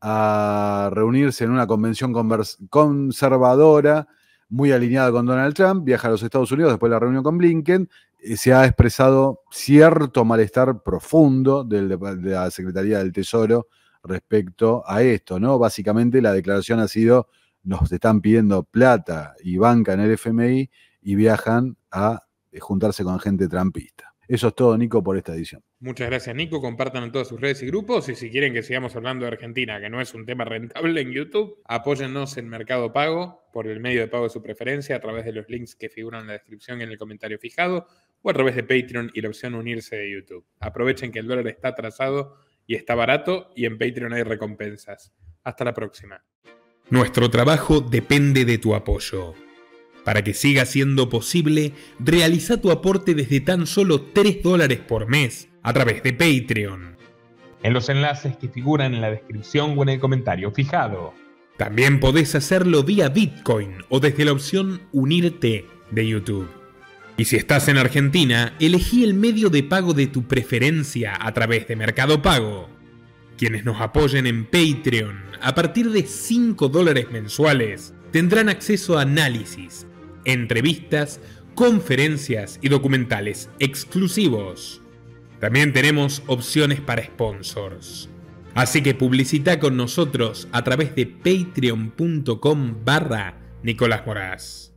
a reunirse en una convención conservadora muy alineada con Donald Trump, viaja a los Estados Unidos después de la reunión con Blinken, eh, se ha expresado cierto malestar profundo de la Secretaría del Tesoro respecto a esto, ¿no? Básicamente la declaración ha sido, nos están pidiendo plata y banca en el FMI y viajan a eh, juntarse con gente trampista. Eso es todo, Nico, por esta edición. Muchas gracias, Nico. Compartan en todas sus redes y grupos. Y si quieren que sigamos hablando de Argentina, que no es un tema rentable en YouTube, apóyennos en Mercado Pago por el medio de pago de su preferencia a través de los links que figuran en la descripción y en el comentario fijado o a través de Patreon y la opción unirse de YouTube. Aprovechen que el dólar está atrasado y está barato y en Patreon hay recompensas. Hasta la próxima. Nuestro trabajo depende de tu apoyo. Para que siga siendo posible, realiza tu aporte desde tan solo 3 dólares por mes a través de Patreon. En los enlaces que figuran en la descripción o en el comentario fijado. También podés hacerlo vía Bitcoin o desde la opción Unirte de YouTube. Y si estás en Argentina, elegí el medio de pago de tu preferencia a través de Mercado Pago. Quienes nos apoyen en Patreon a partir de 5 dólares mensuales tendrán acceso a análisis, entrevistas, conferencias y documentales exclusivos. También tenemos opciones para sponsors. Así que publicita con nosotros a través de patreon.com barra Nicolás Moraz.